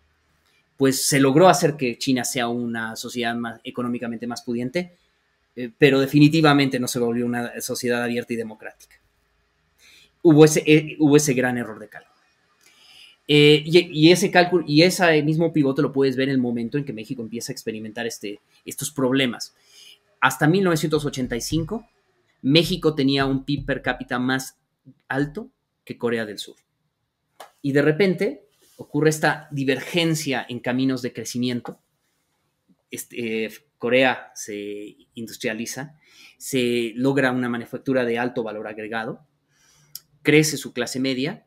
Speaker 2: Pues se logró hacer que China sea una sociedad más, económicamente más pudiente, eh, pero definitivamente no se volvió una sociedad abierta y democrática. Hubo ese, eh, gran error de cálculo. Eh, y, ese cálculo y ese mismo pivote lo puedes ver en el momento en que México empieza a experimentar este, estos problemas. Hasta 1985, México tenía un PIB per cápita más alto que Corea del Sur. Y de repente ocurre esta divergencia en caminos de crecimiento. Este, eh, Corea se industrializa, se logra una manufactura de alto valor agregado, crece su clase media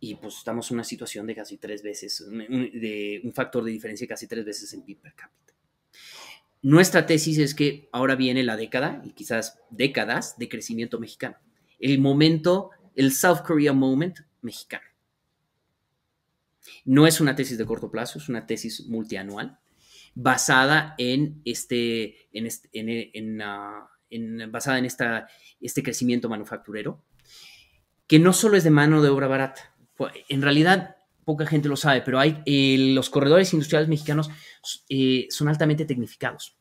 Speaker 2: y pues estamos en una situación de casi tres veces, un, de un factor de diferencia casi tres veces en PIB per cápita. Nuestra tesis es que ahora viene la década y quizás décadas de crecimiento mexicano. El momento, el South Korea moment mexicano. No es una tesis de corto plazo, es una tesis multianual basada en este, ah, basada en este crecimiento manufacturero, que no solo es de mano de obra barata. En realidad, poca gente lo sabe, pero hay, eh, los corredores industriales mexicanos eh, son altamente tecnificados.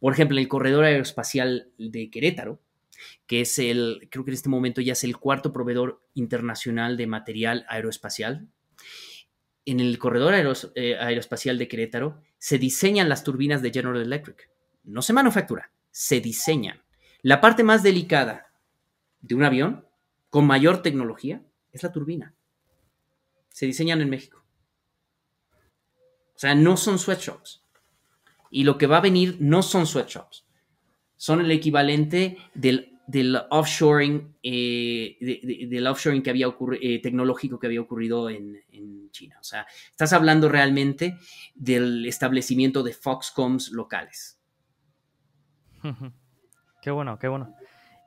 Speaker 2: Por ejemplo, el corredor aeroespacial de Querétaro, que es el, creo que en este momento ya es el cuarto proveedor internacional de material aeroespacial en el corredor eh, aeroespacial de Querétaro se diseñan las turbinas de General Electric. No se manufactura, se diseñan. La parte más delicada de un avión con mayor tecnología es la turbina. Se diseñan en México. O sea, no son sweatshops. Y lo que va a venir no son sweatshops. Son el equivalente del del offshoring, eh, del offshoring que había eh, tecnológico que había ocurrido en, China. O sea, estás hablando realmente del establecimiento de Foxcoms locales.
Speaker 1: Qué bueno, qué bueno.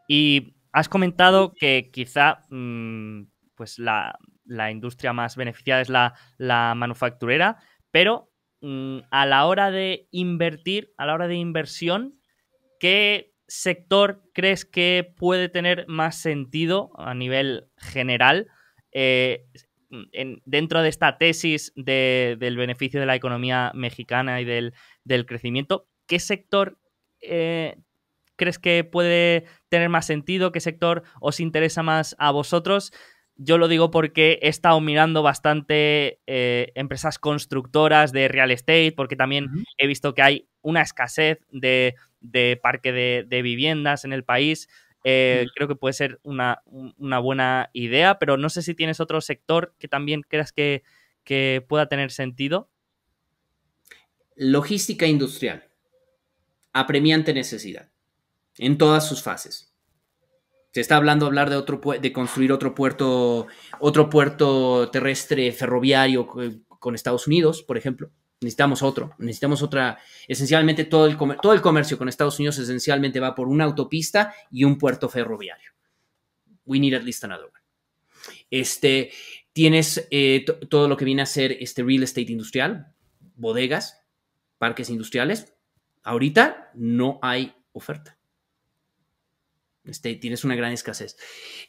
Speaker 1: Y has comentado que quizá mm, pues la, industria más beneficiada es la, manufacturera, pero mm, a la hora de invertir, a la hora de inversión, ¿qué sector crees que puede tener más sentido a nivel general eh, en, dentro de esta tesis del beneficio de la economía mexicana y del, crecimiento? ¿Qué sector eh, crees que puede tener más sentido? ¿Qué sector os interesa más a vosotros? Yo lo digo porque he estado mirando bastante eh, empresas constructoras de real estate, porque también he visto que hay una escasez de, de parque de, viviendas en el país. Eh, creo que puede ser una, buena idea, pero no sé si tienes otro sector que también creas
Speaker 2: que, pueda tener sentido. Logística industrial. Apremiante necesidad. En todas sus fases. Se está hablando hablar de otro de construir otro puerto, otro puerto terrestre ferroviario eh, con Estados Unidos, por ejemplo necesitamos otro, necesitamos otra, esencialmente todo el, todo el comercio con Estados Unidos esencialmente va por una autopista y un puerto ferroviario. We need at least another one. Este, tienes eh, todo lo que viene a ser este real estate industrial, bodegas, parques industriales. Ahorita no hay oferta. Este, tienes una gran escasez.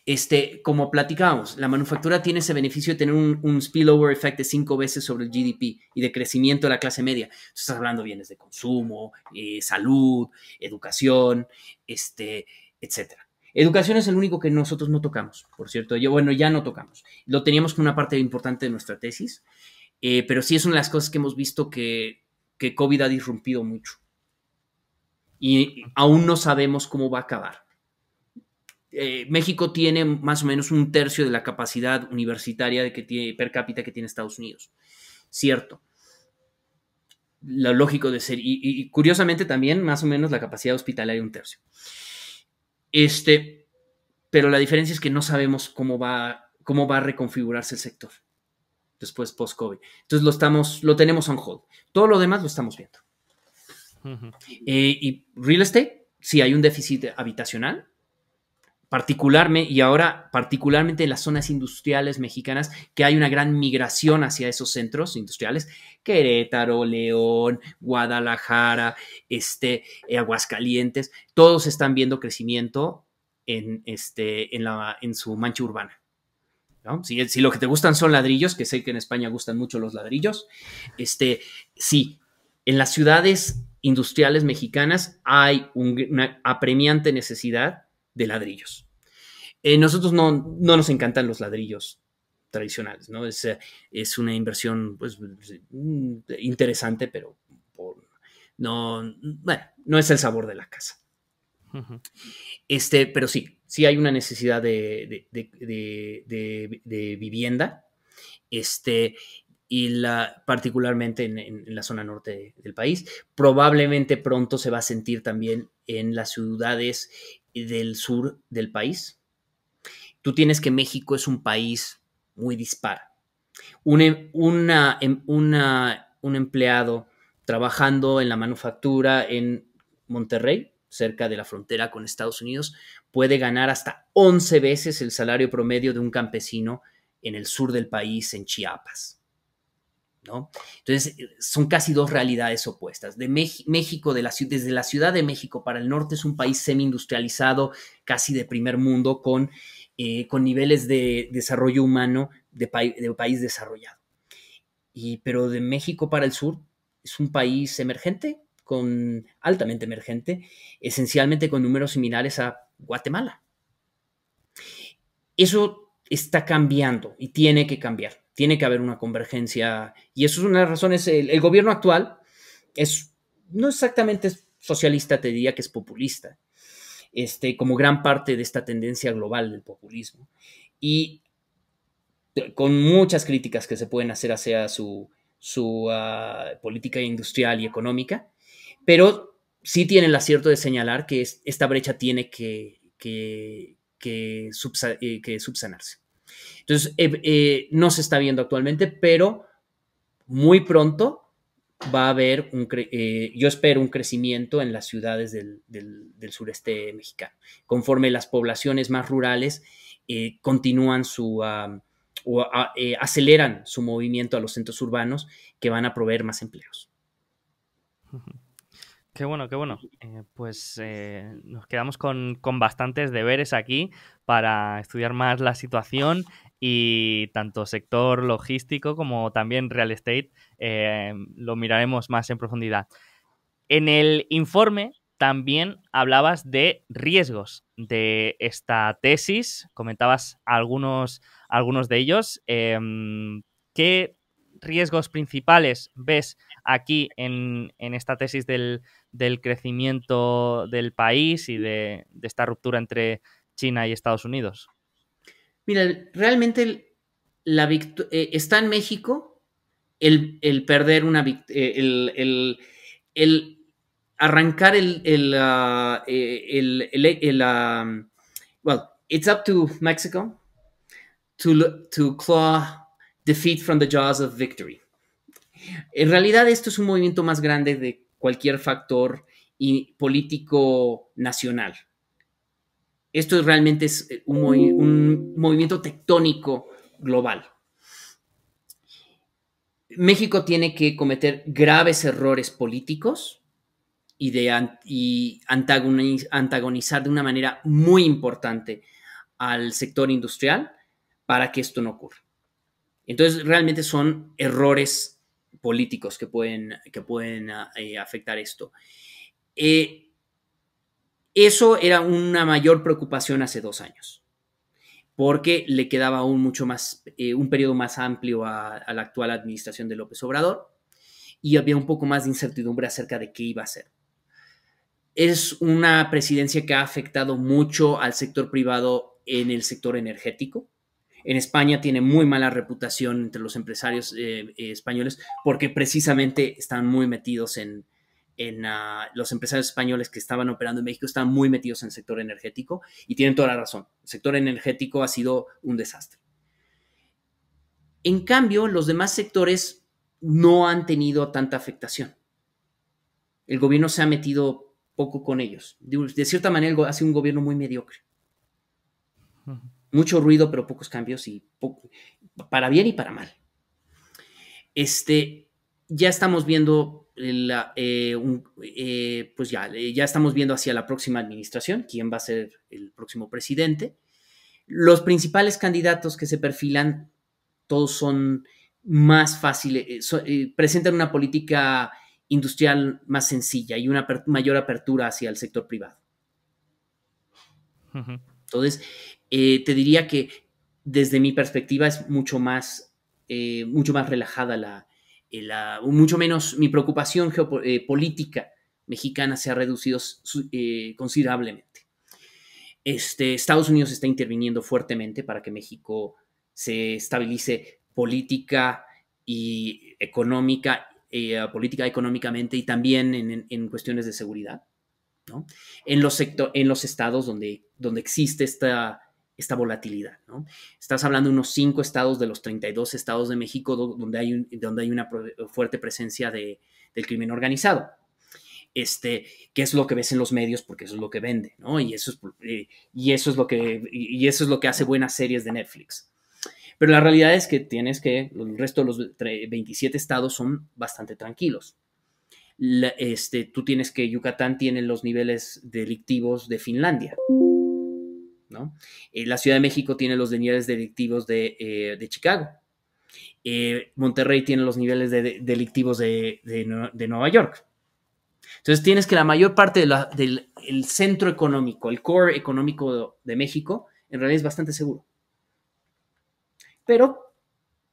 Speaker 2: Este, como platicábamos, la manufactura tiene ese beneficio de tener un, spillover effect de cinco veces sobre el GDP y de crecimiento de la clase media. estás hablando bienes de consumo, eh, salud, educación, este, etc. Educación es el único que nosotros no tocamos, por cierto. Yo, bueno, ya no tocamos. Lo teníamos como una parte importante de nuestra tesis, eh, pero sí es una de las cosas que hemos visto que, que COVID ha disrumpido mucho. Y aún no sabemos cómo va a acabar eh, México tiene más o menos un tercio de la capacidad universitaria de que tiene, per cápita que tiene Estados Unidos. Cierto. Lo lógico de ser. Y, curiosamente también más o menos la capacidad hospitalaria un tercio. Este, pero la diferencia es que no sabemos cómo va, cómo va a reconfigurarse el sector después post-COVID. Entonces lo, estamos, lo tenemos on hold. Todo lo demás lo estamos viendo. Eh, y real estate, si hay un déficit habitacional, particularmente y ahora particularmente en las zonas industriales mexicanas, que hay una gran migración hacia esos centros industriales, Querétaro, León, Guadalajara, este, eh, Aguascalientes, todos están viendo crecimiento en, este, en, la, en su mancha urbana. ¿no? Si, lo que te gustan son ladrillos, que sé que en España gustan mucho los ladrillos, este, sí, en las ciudades industriales mexicanas hay una apremiante necesidad de ladrillos. Eh, nosotros no, nos encantan los ladrillos tradicionales, ¿no? Es, eh, una inversión pues, mm, interesante, pero no, bueno, no es el sabor de la casa. este, pero sí, sí hay una necesidad de, vivienda, este, y la, particularmente en, en, la zona norte del país. Probablemente pronto se va a sentir también en las ciudades del sur del país. Tú tienes que México es un país muy dispar. Un, em, em, un empleado trabajando en la manufactura en Monterrey, cerca de la frontera con Estados Unidos, puede ganar hasta 11 veces el salario promedio de un campesino en el sur del país, en Chiapas. Entonces, eh, son casi dos realidades opuestas. De México, de desde la Ciudad de México para el norte, es un país semi-industrializado, casi de primer mundo, con, eh, con niveles de desarrollo humano de, de país desarrollado. Y, pero de México para el sur, es un país emergente, con, altamente emergente, esencialmente con números similares a Guatemala. Eso está cambiando y tiene que cambiar tiene que haber una convergencia y eso es una de las razones. El, gobierno actual es, no exactamente socialista, te diría que es populista, este, como gran parte de esta tendencia global del populismo. Y eh, con muchas críticas que se pueden hacer hacia su, ah, política industrial y económica, pero sí tiene el acierto de señalar que esta brecha tiene que eh, subsanarse. Entonces, eh, eh, no se está viendo actualmente, pero muy pronto va a haber un, eh, yo espero un crecimiento en las ciudades del, sureste mexicano, conforme las poblaciones más rurales continúan su, o, aceleran su movimiento a los centros urbanos que van a proveer más empleos.
Speaker 1: Qué bueno, qué bueno. Eh, pues eh, nos quedamos con, bastantes deberes aquí para estudiar más la situación y tanto sector logístico como también real estate eh, lo miraremos más en profundidad. En el informe también hablabas de riesgos de esta tesis, comentabas algunos, algunos de ellos. Em, ¿Qué riesgos principales ves aquí en, esta tesis del, crecimiento del país y de, esta ruptura entre China y Estados Unidos?
Speaker 2: Mira, realmente la eh, está en México el, perder una victoria, eh, el, arrancar el, el, ah, eh, ah, it's up to Mexico to, to claw Defeat from the Jaws of Victory. En realidad esto es un movimiento más grande de cualquier factor político nacional. Esto realmente es eh, un, movimiento tectónico global. México tiene que cometer graves errores políticos y, de, antagonizar de una manera muy importante al sector industrial para que esto no ocurra. Entonces, realmente son errores políticos que pueden, que pueden ah, eh, afectar esto. Eh, eso era una mayor preocupación hace dos años, porque le quedaba aún mucho más, eh, un periodo más amplio a, a, la actual administración de López Obrador y había un poco más de incertidumbre acerca de qué iba a hacer. Es una presidencia que ha afectado mucho al sector privado en el sector energético. En España tiene muy mala reputación entre los empresarios eh, eh, españoles porque precisamente están muy metidos en, ah, los empresarios españoles que estaban operando en México están muy metidos en el sector energético y tienen toda la razón. El sector energético ha sido un desastre. En cambio, los demás sectores no han tenido tanta afectación. El gobierno se ha metido poco con ellos. De, cierta manera, ha sido un gobierno muy mediocre. Mucho ruido, pero pocos cambios y para bien y para mal. Este, ya estamos viendo eh, eh, pues ya, eh, ya estamos viendo hacia la próxima administración, quién va a ser el próximo presidente. Los principales candidatos que se perfilan, todos son más fáciles, presentan una política industrial más sencilla y una mayor apertura hacia el sector privado. Entonces, eh, te diría que desde mi perspectiva es mucho más, eh, mucho más relajada la, eh, mucho menos mi preocupación geopolítica mexicana se ha reducido considerablemente. Este, Estados Unidos está interviniendo fuertemente para que México se estabilice política y económica, política económicamente y también en, cuestiones de seguridad. En, los en los estados donde, donde existe esta esta volatilidad. ¿no? Estás hablando de unos cinco estados de los 32 estados de México donde hay, donde hay una fuerte presencia de, del crimen organizado. Este, es lo que ves en los medios porque eso es lo que vende, ¿no? Y eso es, eh, y eso es, lo, que, eso es lo que hace buenas series de Netflix. Pero la realidad es que tienes que el resto de los 27 estados son bastante tranquilos. este, tú tienes que Yucatán tiene los niveles delictivos de Finlandia. Eh, la Ciudad de México tiene los niveles delictivos de, eh, Chicago. Eh, Monterrey tiene los niveles de, delictivos de, Nueva York. Entonces tienes que la mayor parte del centro económico, el core económico de, México, en realidad es bastante seguro. Pero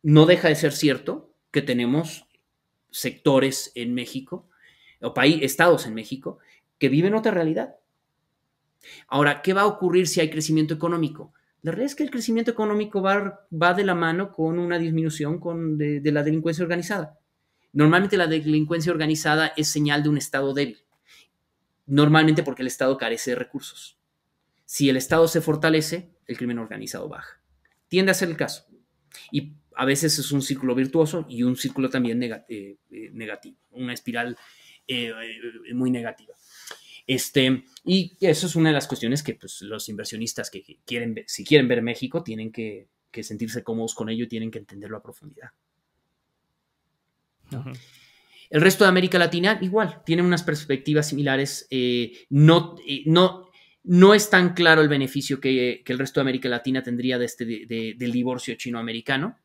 Speaker 2: no deja de ser cierto que tenemos sectores en México, o estados en México, que viven otra realidad Ahora, ¿qué va a ocurrir si hay crecimiento económico? La realidad es que el crecimiento económico va, va de la mano con una disminución con, de, de la delincuencia organizada. Normalmente la delincuencia organizada es señal de un Estado débil, normalmente porque el Estado carece de recursos. Si el Estado se fortalece, el crimen organizado baja. Tiende a ser el caso. Y a veces es un círculo virtuoso y un círculo también eh, eh, negativo, una espiral eh, muy negativa. Este, y eso es una de las cuestiones que pues, los inversionistas que quieren ver, si quieren ver México, tienen que, sentirse cómodos con ello y tienen que entenderlo a profundidad. El resto de América Latina, igual, tiene unas perspectivas similares. Eh, no, eh, no, no es tan claro el beneficio que, el resto de América Latina tendría de este, del divorcio chino-americano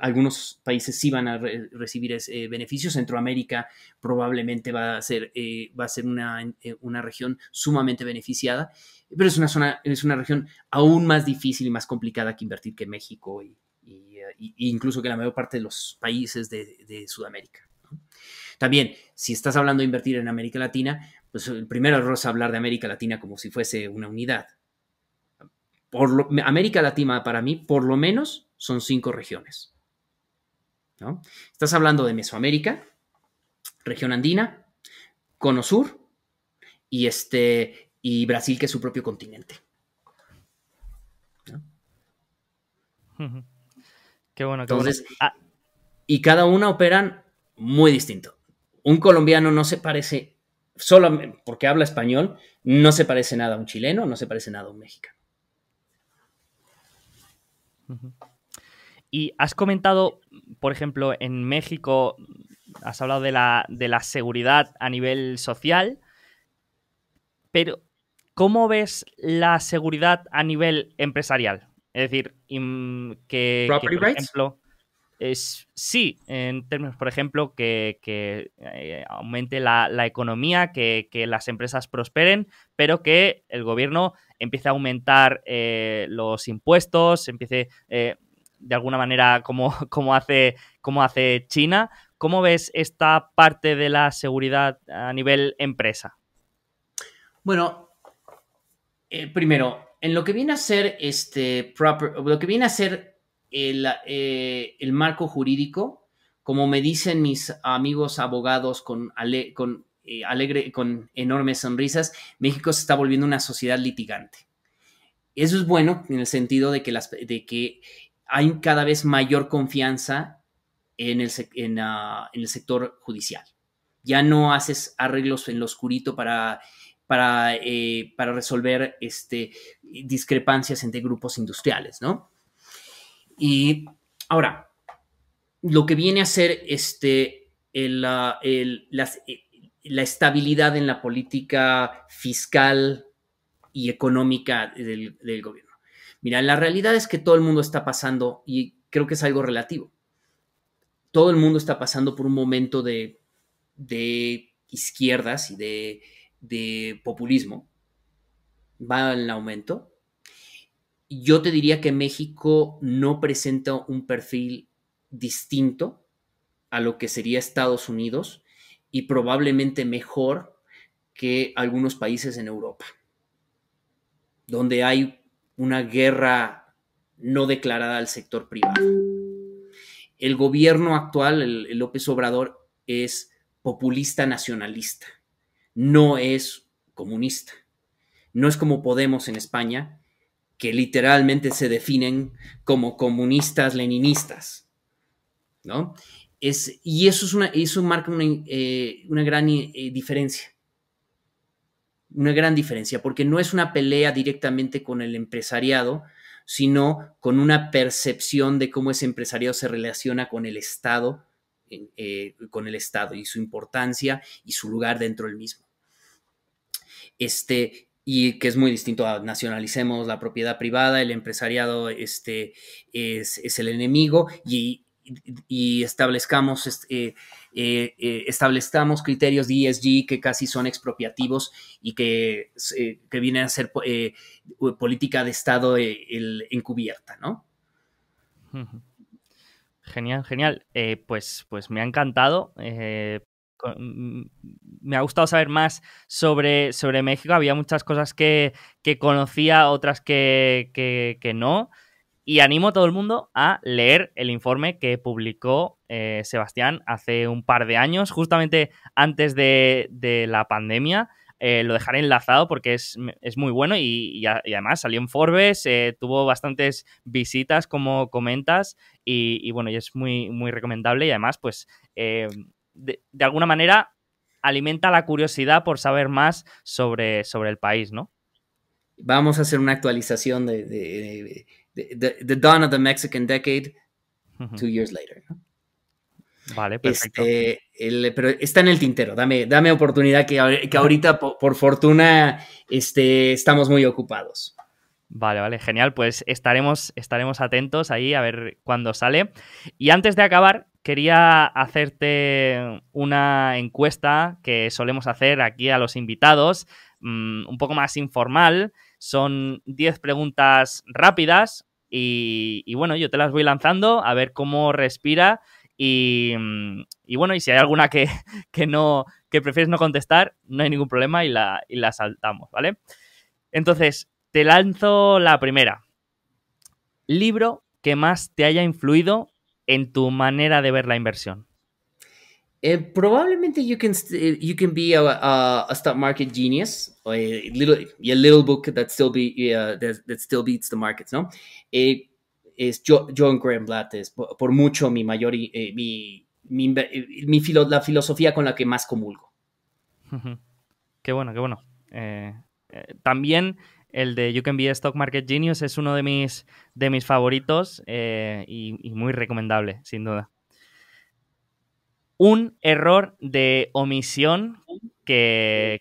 Speaker 2: algunos países sí van a recibir ese, eh, beneficios. Centroamérica probablemente va a ser, eh, va a ser eh, una, región sumamente beneficiada, pero es una, zona, es una región aún más difícil y más complicada que invertir que México e incluso que la mayor parte de los países de, de Sudamérica. También, si estás hablando de invertir en América Latina, pues el primer error es hablar de América Latina como si fuese una unidad. América Latina para mí, por lo menos, son cinco regiones. Estás hablando de Mesoamérica, región andina, cono sur y, este, y Brasil, que es su propio continente. Qué bueno, que Entonces, ah. Y cada una operan muy distinto. Un colombiano no se parece, solo porque habla español, no se parece nada a un chileno, no se parece nada a un mexicano. Y has comentado,
Speaker 1: por ejemplo, en México, has hablado de la, seguridad a nivel social, pero ¿cómo ves la seguridad a nivel empresarial? Es decir, que, que por rights? ejemplo, es, sí, en términos, por ejemplo, que, eh, aumente la, economía, que, que las empresas prosperen, pero que el gobierno empiece a aumentar eh, los impuestos, empiece eh, de alguna manera como, como, hace, hace China. ¿Cómo ves esta parte de la seguridad a nivel empresa?
Speaker 2: Bueno, eh, primero, en lo que viene a ser este lo que viene a ser el, marco jurídico, como me dicen mis amigos abogados con, con eh, alegre, con enormes sonrisas, México se está volviendo una sociedad litigante. Eso es bueno en el sentido de que, las, de que hay cada vez mayor confianza en el, ah, en, el sector judicial. Ya no haces arreglos en lo oscurito para para, eh, para, resolver este, discrepancias entre grupos industriales, ¿no? Y ahora, lo que viene a ser este, el, ah, el, las, eh, la estabilidad en la política fiscal y económica del, gobierno. Mira, la realidad es que todo el mundo está pasando, y creo que es algo relativo, todo el mundo está pasando por un momento de, izquierdas y de, de populismo. Va en aumento. Yo te diría que México no presenta un perfil distinto a lo que sería Estados Unidos y probablemente mejor que algunos países en Europa, donde hay una guerra no declarada al sector privado. El gobierno actual, el, López Obrador, es populista nacionalista, no es comunista, no es como Podemos en España, que literalmente se definen como comunistas leninistas, ¿no? y eso, es una, marca una, eh, gran eh, diferencia. Una gran diferencia, porque no es una pelea directamente con el empresariado, sino con una percepción de cómo ese empresariado se relaciona con el Estado, eh, con el Estado y su importancia y su lugar dentro del mismo. Este, y que es muy distinto a nacionalicemos la propiedad privada, el empresariado este, es, es el enemigo y y eh, eh, eh, establezcamos, criterios de ESG que casi son expropiativos y que, que vienen a ser política de Estado encubierta, ¿no?
Speaker 1: Genial, genial. pues, pues me ha encantado mm, me ha gustado saber más sobre, sobre México. Había muchas cosas que, conocía, otras que, que, que no. Y animo a todo el mundo a leer el informe que publicó eh, Sebastián hace un par de años, justamente antes de, la pandemia. Eh, lo dejaré enlazado porque es, muy bueno y, además salió en Forbes, eh, tuvo bastantes visitas como comentas y, bueno, y es muy, muy recomendable y además pues de, alguna manera alimenta la curiosidad por
Speaker 2: saber más sobre, sobre el país, ¿no? Vamos a hacer una actualización de, the, Dawn of the Mexican Decade, Two Years Later. Vale, perfecto. Este, pero está en el tintero, dame, dame oportunidad que, que ahorita, por, fortuna, este, estamos muy ocupados. Vale, vale,
Speaker 1: genial. Pues estaremos, estaremos atentos ahí a ver cuándo sale. Y antes de acabar, quería hacerte una encuesta que solemos hacer aquí a los invitados, mm, un poco más informal. Son 10 preguntas rápidas y, bueno, yo te las voy lanzando a ver cómo respira y, bueno, y si hay alguna que, no, prefieres no contestar, no hay ningún problema y la saltamos, ¿vale? Entonces, te lanzo la primera. Libro que más te haya influido en tu manera de
Speaker 2: ver la inversión. Eh, probablemente you can eh, you can be a, a, stock market genius, eh, y a little a little book that still be that, still beats the markets, ¿no? es John Graham Blatt es por, mucho mi mayor mi, mi, la filosofía con la que más comulgo.
Speaker 1: Qué bueno, qué bueno. también el de You Can Be a Stock Market Genius es uno de mis de mis favoritos y muy recomendable, sin duda un error de omisión que,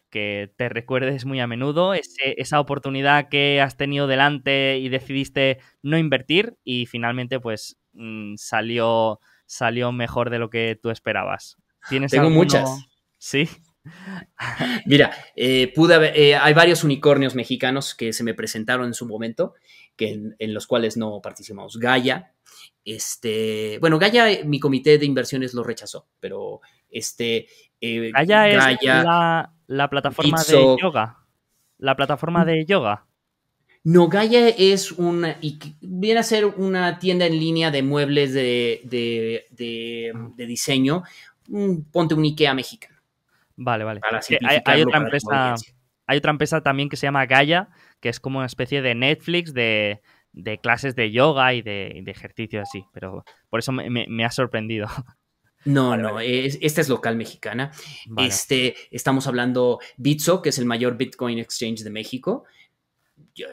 Speaker 1: te recuerdes muy a menudo, esa oportunidad que has tenido delante y decidiste no invertir y finalmente pues mm, salió, salió
Speaker 2: mejor de lo que tú esperabas. ¿Tienes Tengo muchas. Sí. Mira, eh, pude eh, hay varios unicornios mexicanos que se me presentaron en su momento, que en, en los cuales no participamos. Gaia, este, bueno, Gaia, eh, mi comité de inversiones lo rechazó, pero este. Eh, es la,
Speaker 1: plataforma de yoga. La plataforma de yoga.
Speaker 2: No, Gaia es una. Y viene a ser una tienda en línea de muebles de, de, de, diseño. Ponte un IKEA mexicano. Vale, vale. hay, hay, otra empresa,
Speaker 1: hay otra empresa también que se llama Gaia, que es como una especie de Netflix de de clases de yoga y de, ejercicio así, pero por eso me, ha sorprendido.
Speaker 2: No, no, esta es local mexicana. Este, estamos hablando Bitso, que es el mayor Bitcoin exchange de México. Yo,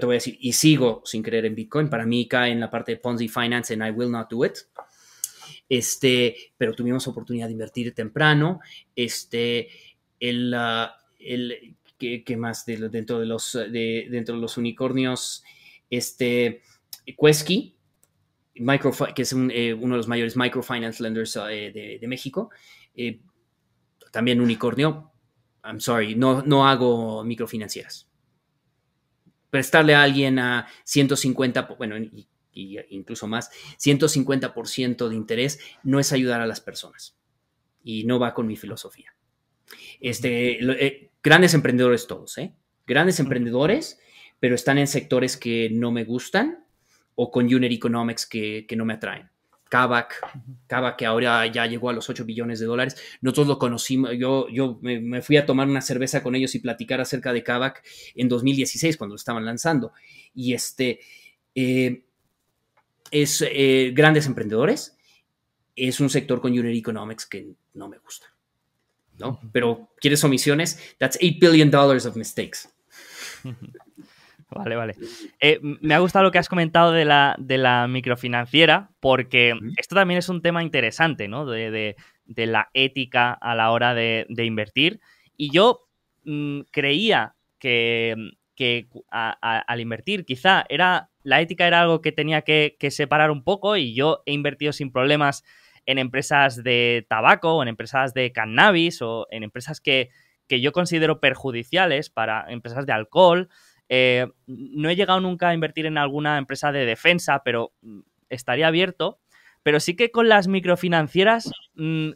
Speaker 2: te voy a decir, y sigo sin creer en Bitcoin. Para mí cae en la parte de Ponzi Finance and I will not do it. Este, pero tuvimos oportunidad de invertir temprano. Este, el, uh, el ¿qué, más dentro de los de, dentro de los unicornios? este, Quesky, que es eh, uno de los mayores microfinance lenders eh, de, México, eh, también unicornio. I'm sorry, no, hago microfinancieras. Prestarle a alguien a 150, bueno, incluso más, 150% de interés no es ayudar a las personas y no va con mi filosofía. Este, grandes emprendedores todos, ¿eh? Grandes emprendedores pero están en sectores que no me gustan o con Unit Economics que, no me atraen. Kavak, Kavak que ahora ya llegó a los 8 billones de dólares. Nosotros lo conocimos, yo, yo me, fui a tomar una cerveza con ellos y platicar acerca de Kavak en 2016 cuando lo estaban lanzando. Y este, eh, es eh, grandes emprendedores, es un sector con Unit Economics que no me gusta. ¿no? Pero quieres omisiones, that's 8 billion dollars of mistakes. Vale, vale. Eh,
Speaker 1: me ha gustado lo que has comentado de la, microfinanciera, porque esto también es un tema interesante, ¿no? De, de, la ética a la hora de, invertir. Y yo mm, creía que, al invertir quizá era la ética era algo que tenía que, separar un poco y yo he invertido sin problemas en empresas de tabaco en empresas de cannabis o en empresas que, que yo considero perjudiciales para empresas de alcohol. Eh, no he llegado nunca a invertir en alguna empresa de defensa, pero mm, estaría abierto. Pero sí que con las microfinancieras mm,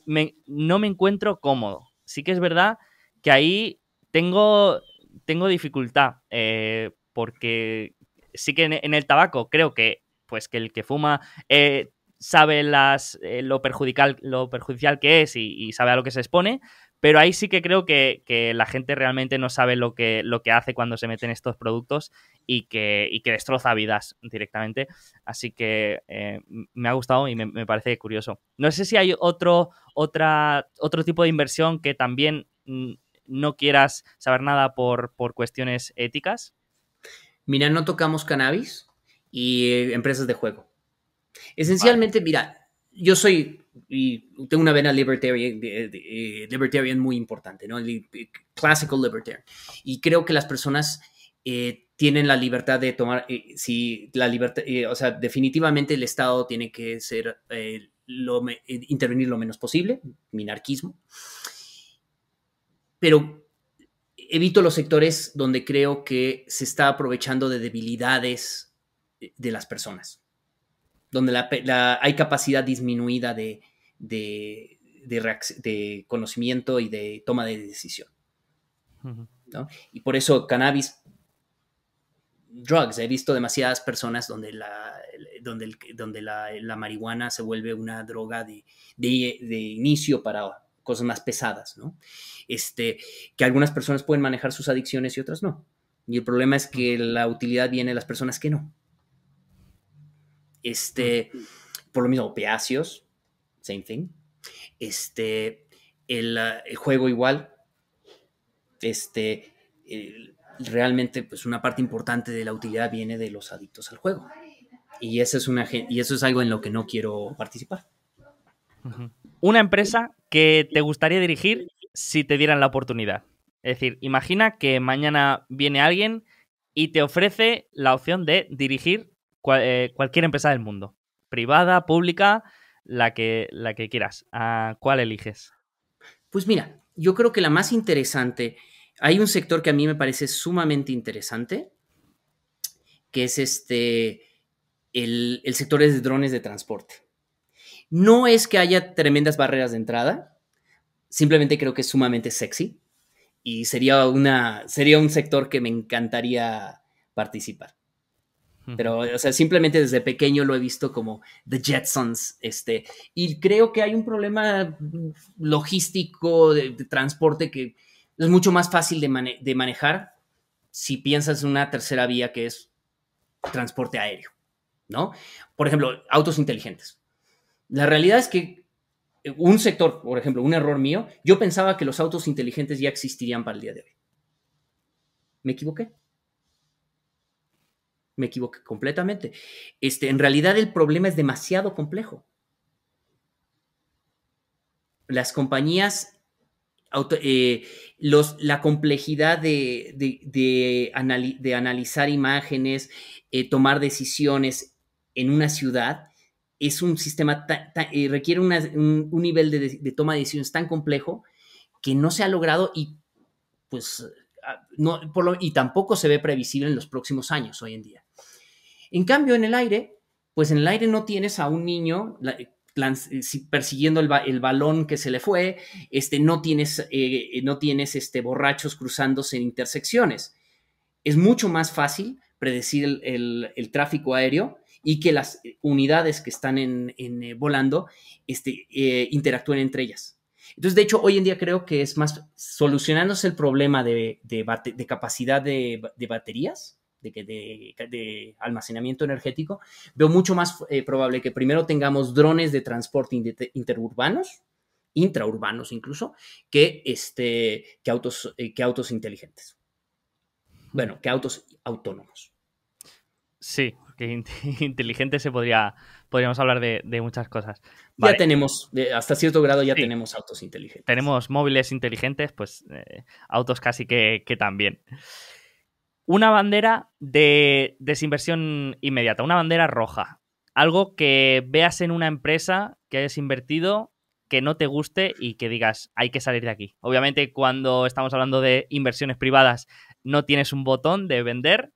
Speaker 1: no me encuentro cómodo. Sí que es verdad que ahí tengo, tengo dificultad, eh, porque sí que en, el tabaco creo que, pues, que el que fuma eh, sabe las, lo, perjudicial, lo perjudicial que es y, sabe a lo que se expone, pero ahí sí que creo que, la gente realmente no sabe lo que, lo que hace cuando se meten estos productos y que, que destroza vidas directamente. Así que eh, me ha gustado y me, parece curioso. No sé si hay otro, otra, otro tipo de inversión que también mm, no quieras saber nada por, por cuestiones éticas. Mira, no tocamos
Speaker 2: cannabis y eh, empresas de juego. Esencialmente, mira, yo soy y tengo una vena libertarian, eh, eh, libertarian muy importante, ¿no? Eh, clásico libertarian. Y creo que las personas tienen la libertad de tomar, si la libertad, o sea, definitivamente el Estado tiene que ser, intervenir lo menos posible, minarquismo. Pero evito los sectores donde creo que se está aprovechando de debilidades de las personas donde hay capacidad disminuida de, conocimiento y de toma de decisión.
Speaker 1: ¿no?
Speaker 2: Y por eso cannabis, drugs, he visto demasiadas personas donde la, marihuana se vuelve una droga de, inicio para cosas más pesadas, ¿no? Este, que algunas personas pueden manejar sus adicciones y otras no. Y el problema es que la utilidad viene a las personas que no. Este, por lo mismo, peacios same thing. Este, el, ah, juego igual. Este, realmente, pues una parte importante de la utilidad viene de los adictos al juego. Y, esa es una, y eso es algo en lo que no quiero participar.
Speaker 1: Una empresa que te gustaría dirigir si te dieran la oportunidad. Es decir, imagina que mañana viene alguien y te ofrece la opción de dirigir eh, cualquier empresa del mundo, privada, pública, la que,
Speaker 2: la que quieras. ¿A ¿Cuál eliges? Pues mira, yo creo que la más interesante, hay un sector que a mí me parece sumamente interesante, que es este, el, el sector de drones de transporte. No es que haya tremendas barreras de entrada, simplemente creo que es sumamente sexy y sería, una, sería un sector que me encantaría participar. Pero, o sea, simplemente desde pequeño lo he visto como The Jetsons, este, y creo que hay un problema logístico de, transporte que es mucho más fácil de, de, manejar si piensas en una tercera vía que es transporte aéreo, ¿no? Por ejemplo, autos inteligentes. La realidad es que un sector, por ejemplo, un error mío, yo pensaba que los autos inteligentes ya existirían para el día de hoy. Me equivoqué me equivoqué completamente. Este, en realidad el problema es demasiado complejo. Las compañías, eh, la complejidad de, de, analizar imágenes, eh, tomar decisiones en una ciudad, es un sistema, eh, requiere un, nivel de, de toma de decisiones tan complejo que no se ha logrado y pues Ah, no, por y tampoco se ve previsible en los próximos años hoy en día. En cambio, en el aire, pues en el aire no tienes a un niño eh, eh, persiguiendo el, balón que se le fue, este, no tienes, eh, no tienes este, borrachos cruzándose en intersecciones. Es mucho más fácil predecir el, tráfico aéreo y que las unidades que están en, volando este, interactúen entre ellas. Entonces, de hecho, hoy en día creo que es más solucionándose el problema de, capacidad de, baterías, de, de, almacenamiento energético, veo mucho más eh, probable que primero tengamos drones de transporte interurbanos, intraurbanos incluso, que, este, que, autos, eh, que autos inteligentes. Bueno, que autos autónomos.
Speaker 1: Sí, que inteligentes se podría, podríamos hablar de, de muchas cosas. Ya tenemos, eh, hasta cierto grado ya tenemos
Speaker 2: autos inteligentes.
Speaker 1: Tenemos móviles inteligentes, pues eh, autos casi que, también. Una bandera de desinversión inmediata, una bandera roja. Algo que veas en una empresa que hayas invertido, que no te guste y que digas, hay que salir de aquí. Obviamente cuando estamos hablando de inversiones privadas no tienes un botón de vender,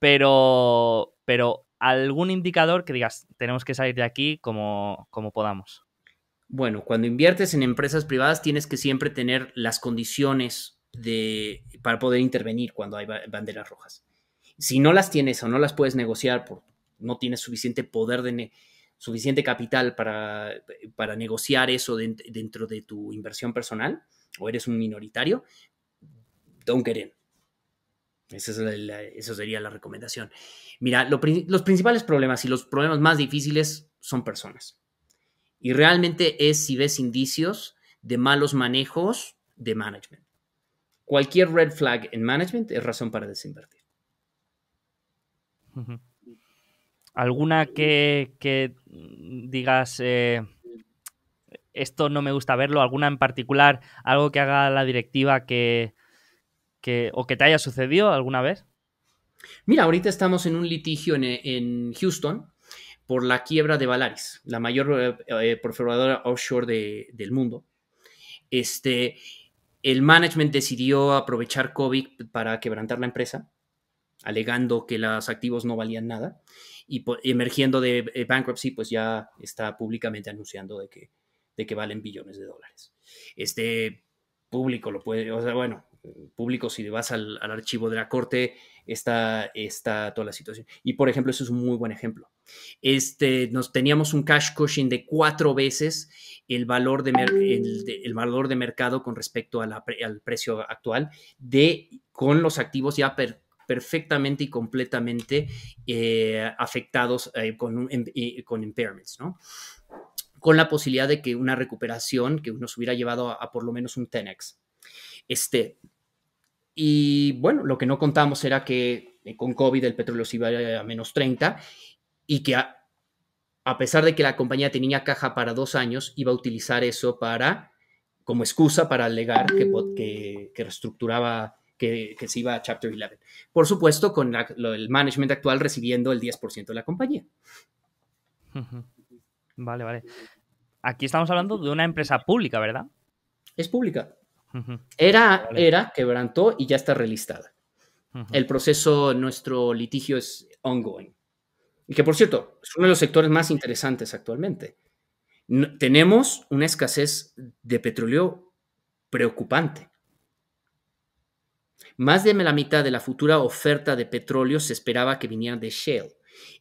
Speaker 1: pero, pero algún indicador que digas, tenemos que salir de aquí como, como podamos.
Speaker 2: Bueno, cuando inviertes en empresas privadas tienes que siempre tener las condiciones de, para poder intervenir cuando hay banderas rojas. Si no las tienes o no las puedes negociar, por, no tienes suficiente poder de suficiente capital para, para negociar eso dentro de tu inversión personal o eres un minoritario, don't get esa, sería la recomendación. Mira, los principales problemas y los problemas más difíciles son personas. Y realmente es si ves indicios de malos manejos de management. Cualquier red flag en management es razón para desinvertir.
Speaker 1: ¿Alguna que, digas, eh, esto no me gusta verlo? ¿Alguna en particular, algo que haga la directiva que,
Speaker 2: o que te haya sucedido alguna vez? Mira, ahorita estamos en un litigio en, Houston por la quiebra de Valaris, la mayor eh, eh, perforadora offshore del mundo. Este, el management decidió aprovechar COVID para quebrantar la empresa, alegando que los activos no valían nada y emergiendo de eh, bankruptcy, pues ya está públicamente anunciando de que, de que valen billones de dólares. Este público lo puede, o sea, bueno, públicos, si vas al, al, archivo de la corte, está, está toda la situación. Y por ejemplo, eso es un muy buen ejemplo. Este, nos teníamos un cash cushion de cuatro veces el valor de, el, el valor de mercado con respecto al precio actual, de, con los activos ya perfectamente y completamente eh, afectados eh, con, em, con impairments, ¿no? con la posibilidad de que una recuperación que nos hubiera llevado a, a por lo menos un 10x. Este, y bueno, lo que no contamos era que eh, con COVID el petróleo se iba a menos 30 y que a, pesar de que la compañía tenía caja para dos años, iba a utilizar eso para como excusa para alegar que, que, reestructuraba, que, se iba a Chapter 11. Por supuesto, con el management actual recibiendo el 10% de la compañía. Vale, vale. Aquí estamos hablando de una empresa
Speaker 1: pública, ¿verdad? Es pública.
Speaker 2: Era, era, quebrantó y ya está relistada. El proceso, nuestro litigio es ongoing. Y que, por cierto, es uno de los sectores más interesantes actualmente. tenemos una escasez de petróleo preocupante. Más de la mitad de la futura oferta de petróleo se esperaba que viniera de Shell.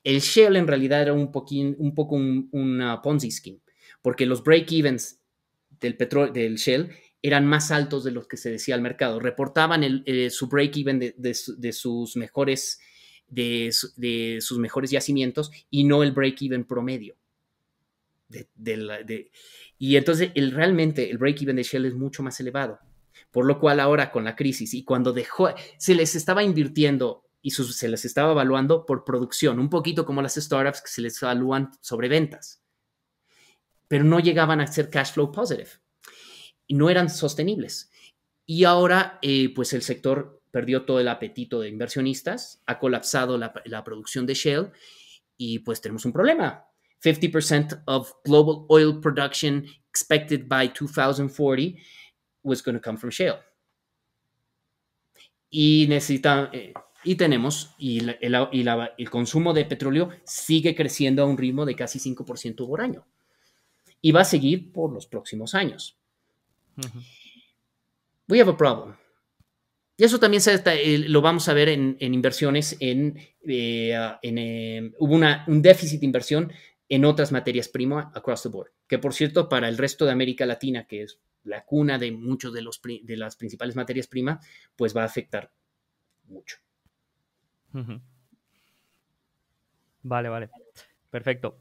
Speaker 2: El Shell en realidad era un, poquín, un poco un, una Ponzi scheme, porque los break-evens del, del Shell eran más altos de los que se decía al mercado. Reportaban eh, su break-even de, sus mejores, de, sus mejores yacimientos y no el break-even promedio. y entonces el, realmente el break-even de Shell es mucho más elevado. Por lo cual ahora con la crisis y cuando dejó, se les estaba invirtiendo y se les estaba evaluando por producción, un poquito como las startups que se les evalúan sobre ventas, pero no llegaban a ser cash flow positive no eran sostenibles. Y ahora, eh, pues el sector perdió todo el apetito de inversionistas, ha colapsado la, producción de Shell y pues tenemos un problema. 50% of global oil production expected by 2040 was going to come from shale. Y necesita, eh, y tenemos, y, el consumo de petróleo sigue creciendo a un ritmo de casi 5% por año. Y va a seguir por los próximos años. We have a problem. Y eso también se, eh, lo vamos a ver en, inversiones. En, eh, ah, eh, hubo un déficit de inversión en otras materias primas across the board. Que por cierto, para el resto de América Latina, que es la cuna de muchas de, los, de las principales materias primas, pues va a afectar mucho.
Speaker 1: Vale, vale. Perfecto.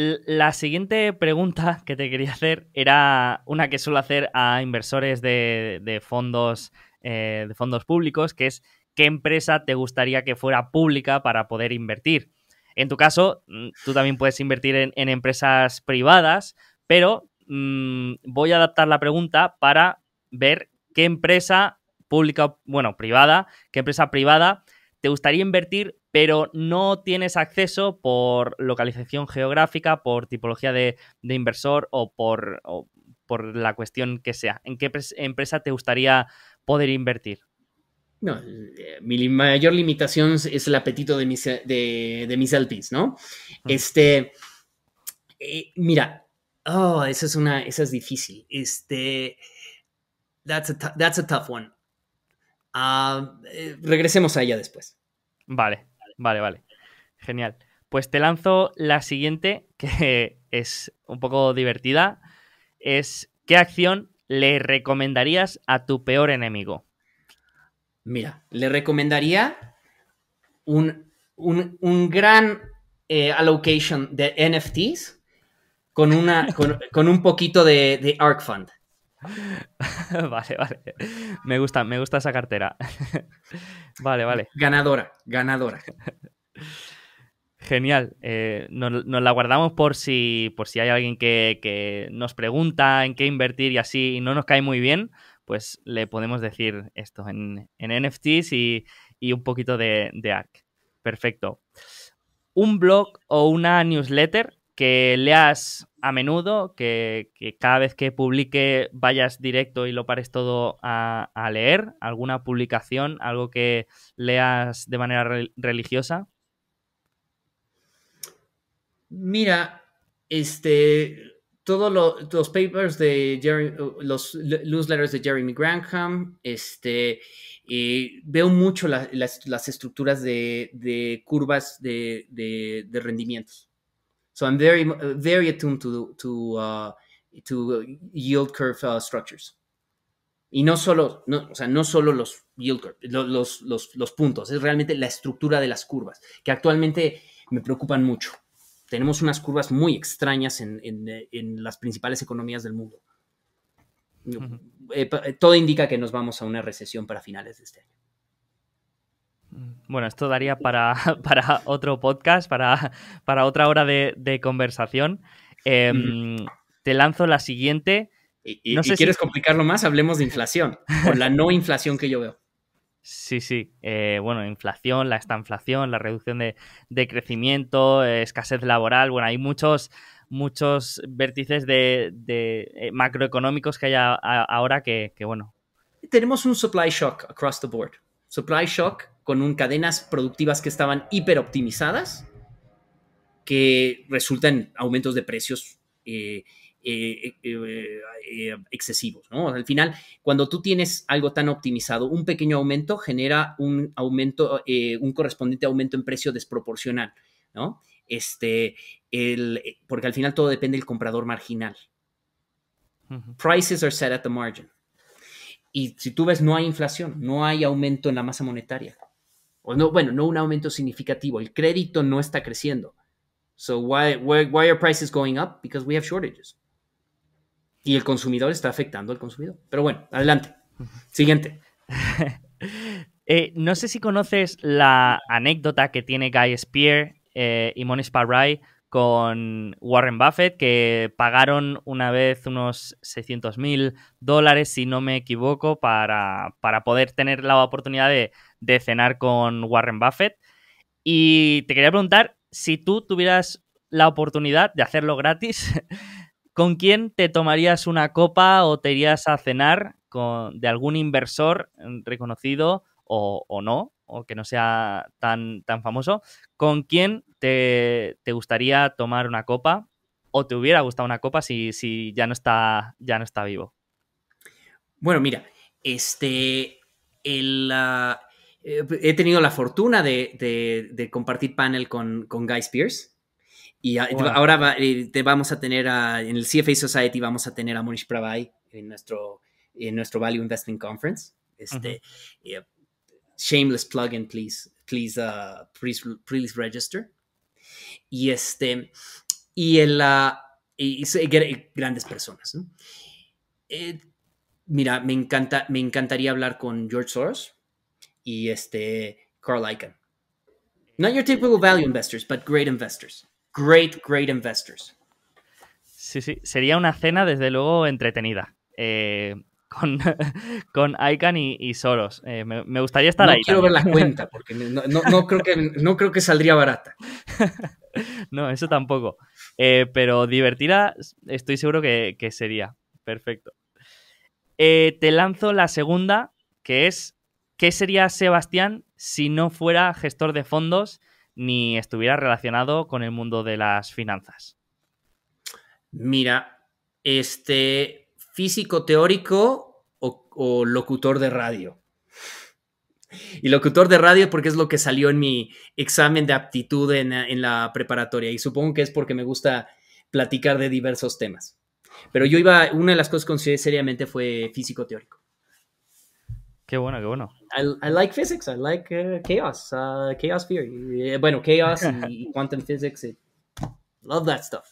Speaker 1: La siguiente pregunta que te quería hacer era una que suelo hacer a inversores de, fondos, eh, de fondos públicos, que es ¿qué empresa te gustaría que fuera pública para poder invertir? En tu caso, mm, tú también puedes invertir en, empresas privadas, pero mm, voy a adaptar la pregunta para ver qué empresa pública, bueno, privada, qué empresa privada te gustaría invertir, pero no tienes acceso por localización geográfica, por tipología de, inversor o por, por, la cuestión que sea. ¿En qué empresa te gustaría poder invertir?
Speaker 2: No, eh, mi mayor limitación es el apetito de mis, de, mis LPs, ¿no? Este, eh, mira, oh, esa es una, esa es difícil. Este, that's a, that's a tough one. Ah, eh, regresemos a ella después. Vale, vale, vale.
Speaker 1: Genial. Pues te lanzo la siguiente, que es un poco divertida. Es, ¿qué acción le recomendarías a tu peor enemigo?
Speaker 2: Mira, le recomendaría un, un, gran eh, allocation de NFTs con, una, con, un poquito de, de Fund. vale, vale. Me gusta, me gusta esa
Speaker 1: cartera. vale, vale. Ganadora, ganadora. Genial. Eh, nos, la guardamos por si, por si hay alguien que, que, nos pregunta en qué invertir y así y no nos cae muy bien, pues le podemos decir esto en, en NFTs y, y, un poquito de, de ARC. Perfecto. ¿Un blog o una newsletter? que leas a menudo, que, cada vez que publique vayas directo y lo pares todo a, leer, alguna publicación, algo que leas de manera religiosa.
Speaker 2: Mira, este, todos los papers de Jerry, los newsletters de Jeremy Grantham este, eh, veo mucho las, estructuras de, curvas de, de rendimientos So I'm very very attuned to to uh, yield curve uh, structures. Y no solo, no, o los los, puntos, es realmente la estructura de las curvas, que actualmente me preocupan mucho. Tenemos unas curvas muy extrañas en, las principales economías del mundo. todo indica que nos vamos a una recesión para finales de este año.
Speaker 1: Bueno, esto daría para, otro podcast, para, otra hora de, conversación. Em, te lanzo la siguiente.
Speaker 2: Y, si quieres
Speaker 1: complicarlo más, hablemos de inflación, o la no inflación que yo veo. Sí, sí. Eh, bueno, inflación, la estanflación, la reducción de, crecimiento, eh, escasez laboral. Bueno, hay muchos, muchos vértices de,
Speaker 2: eh, macroeconómicos que hay ahora que, que, bueno. Tenemos un supply shock across the board. Supply shock con un, cadenas productivas que estaban hiperoptimizadas, que resultan aumentos de precios eh, eh, eh, excesivos. Al final, cuando tú tienes algo tan optimizado, un pequeño aumento genera un aumento, un correspondiente aumento en precio desproporcional, este, porque al final todo depende del comprador marginal. Prices are set at the margin. Y si tú ves, no hay inflación, no hay aumento en la masa monetaria bueno, no un aumento significativo, el crédito no está creciendo. So why, why, are prices going up? Because we have shortages. Y el consumidor está afectando al consumidor. Pero bueno, adelante. Siguiente.
Speaker 1: Eh, no sé si conoces la anécdota que tiene Guy Spear eh, y Monish con Warren Buffett, que pagaron una vez unos 600 mil dólares, si no me equivoco, para, para poder tener la oportunidad de de cenar con Warren Buffett. Y te quería preguntar si tú tuvieras la oportunidad de hacerlo gratis, ¿con quién te tomarías una copa o te irías a cenar con, de algún inversor reconocido o, no, o que no sea tan, tan famoso? ¿Con quién te, gustaría tomar una copa o te hubiera gustado una copa si, si ya, no
Speaker 2: está, ya no está vivo? Bueno, mira, este, el, eh, pues, he tenido la fortuna de, compartir panel con, Guy Spears. Y ah, ahora eh, te vamos a tener en el CFA Society, vamos a tener a Monish Pravai en nuestro, en nuestro Value Investing Conference. Este, eh, shameless plugin, uh, please. Please, register. Y este, y el, uh, grandes personas. mira, me, encanta, me encantaría hablar con George Soros y este Carl Icahn. Not your typical value investors, but great investors. Great, great investors. Sí, sí, sería una cena
Speaker 1: desde luego entretenida. Eh, con, con Icahn y, Soros. Eh, me, gustaría estar no ahí. Quiero ver la cuenta,
Speaker 2: porque no, creo que,
Speaker 1: no creo que saldría barata. no, eso tampoco. Eh, pero divertida, estoy seguro que, sería. Perfecto. te lanzo la segunda, que es ¿Qué sería Sebastián si no fuera gestor de fondos ni estuviera relacionado con el mundo de las finanzas? Mira,
Speaker 2: este físico teórico o, locutor de radio. Y locutor de radio porque es lo que salió en mi examen de aptitud en, en, la preparatoria y supongo que es porque me gusta platicar de diversos temas. Pero yo iba, una de las cosas que consideré seriamente fue físico teórico. Qué bueno, qué bueno. I, I like physics, I like uh, chaos, uh, chaos theory. Eh, bueno, chaos y
Speaker 1: quantum physics. Eh. Love that stuff.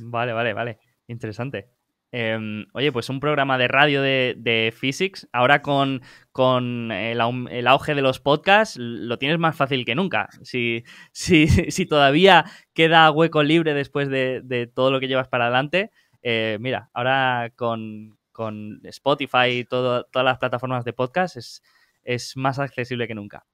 Speaker 1: Vale, vale, vale. Interesante. Em, oye, pues un programa de radio de, de physics. Ahora con, con el, auge de los podcasts lo tienes más fácil que nunca. Si, si, si todavía queda hueco libre después de, todo lo que llevas para adelante, eh, mira, ahora con, con Spotify y todas las plataformas de podcast, es, más accesible que nunca.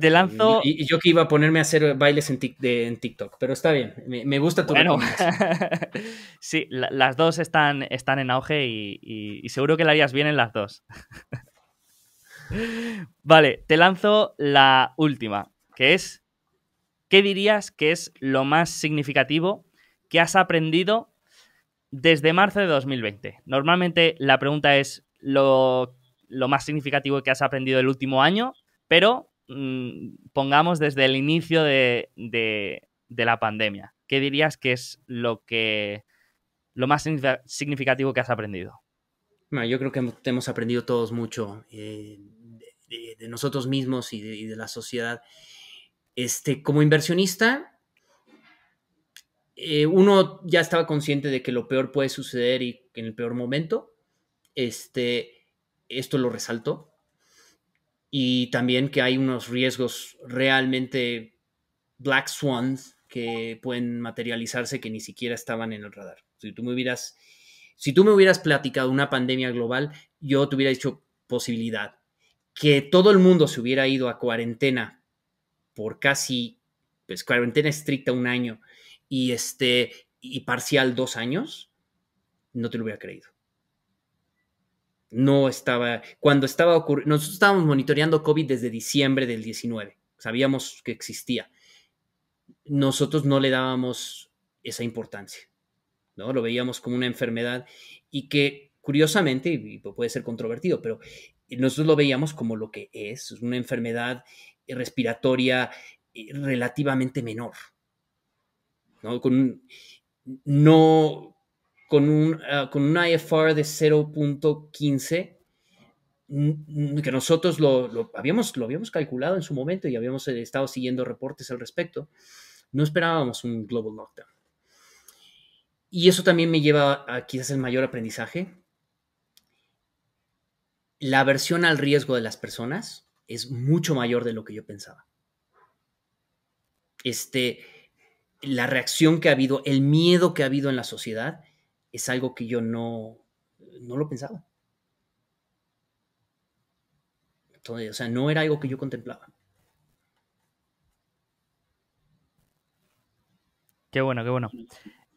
Speaker 1: te lanzo. Y, yo que iba a ponerme a hacer bailes en, TikTok, pero está bien, me, gusta tu bueno. sí, las dos están, están en auge y, y, seguro que la harías bien en las dos. vale, te lanzo la última, que es: ¿qué dirías que es lo más significativo que has aprendido desde marzo de 2020. Normalmente la pregunta es lo, más significativo que has aprendido el último año, pero mm, pongamos desde el inicio de, la pandemia. ¿Qué dirías que es lo que lo más
Speaker 2: significativo que has aprendido? yo creo que hemos aprendido todos mucho eh, de, nosotros mismos y, y de la sociedad. Este, como inversionista, eh, uno ya estaba consciente de que lo peor puede suceder y que en el peor momento, este, esto lo resaltó. Y también que hay unos riesgos realmente black swans que pueden materializarse que ni siquiera estaban en el radar. Si tú me hubieras, si tú me hubieras platicado una pandemia global, yo te hubiera dicho posibilidad. Que todo el mundo se hubiera ido a cuarentena por casi, pues cuarentena estricta un año y este y parcial dos años, no te lo hubiera creído. No estaba, cuando estaba ocurriendo, nosotros estábamos monitoreando COVID desde diciembre del 19, sabíamos que existía. Nosotros no le dábamos esa importancia, ¿no? Lo veíamos como una enfermedad y que curiosamente, y puede ser controvertido, pero nosotros lo veíamos como lo que es, es una enfermedad respiratoria eh, relativamente menor, ¿no? Con un, no, con un, ah, IFR de 0.15 que nosotros lo, habíamos, lo habíamos calculado en su momento y habíamos eh, estado siguiendo reportes al respecto, no esperábamos un global lockdown. Y eso también me lleva a quizás el mayor aprendizaje. La aversión al riesgo de las personas es mucho mayor de lo que yo pensaba. Este, la reacción que ha habido, el miedo que ha habido en la sociedad, es algo que yo no, no lo pensaba. o sea, no era algo que yo contemplaba.
Speaker 1: Qué bueno, qué bueno.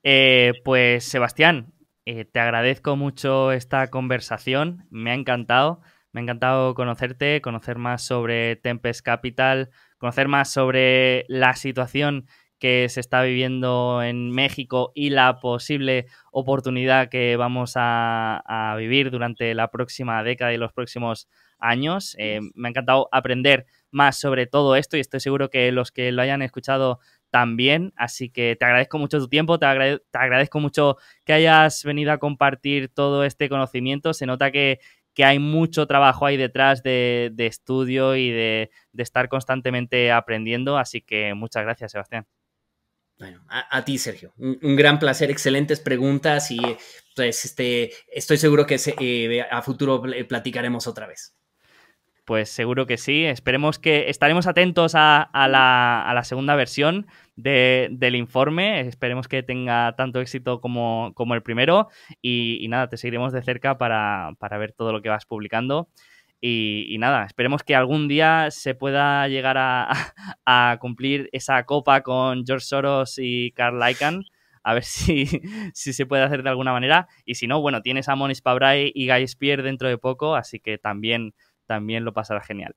Speaker 1: Eh, pues Sebastián, eh, te agradezco mucho esta conversación, me ha encantado, me ha encantado conocerte, conocer más sobre Tempest Capital, conocer más sobre la situación que se está viviendo en México y la posible oportunidad que vamos a, vivir durante la próxima década y los próximos años. Eh, me ha encantado aprender más sobre todo esto y estoy seguro que los que lo hayan escuchado también. Así que te agradezco mucho tu tiempo, te, agradezco mucho que hayas venido a compartir todo este conocimiento. Se nota que, que hay mucho trabajo ahí detrás de, estudio y de estar constantemente aprendiendo. Así que muchas gracias,
Speaker 2: Sebastián. Bueno, a, ti, Sergio. Un, gran placer, excelentes preguntas y pues este, estoy seguro que eh, a futuro eh, platicaremos otra vez.
Speaker 1: Pues seguro que sí. Esperemos que estaremos atentos a, la, segunda versión del informe. Esperemos que tenga tanto éxito como, el primero. Y, nada, te seguiremos de cerca para ver todo lo que vas publicando. Y, nada, esperemos que algún día se pueda llegar a, cumplir esa copa con George Soros y Carl Icahn. A ver si, si se puede hacer de alguna manera. Y si no, bueno, tienes a Monis Pabrai y Guy dentro de poco, así que también, también lo pasará genial.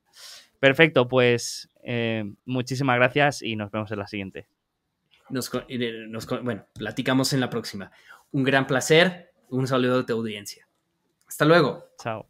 Speaker 1: Perfecto, pues eh, muchísimas gracias y nos vemos en la
Speaker 2: siguiente. Nos, bueno, platicamos en la próxima. Un gran placer, un saludo de tu audiencia. Hasta luego. Chao.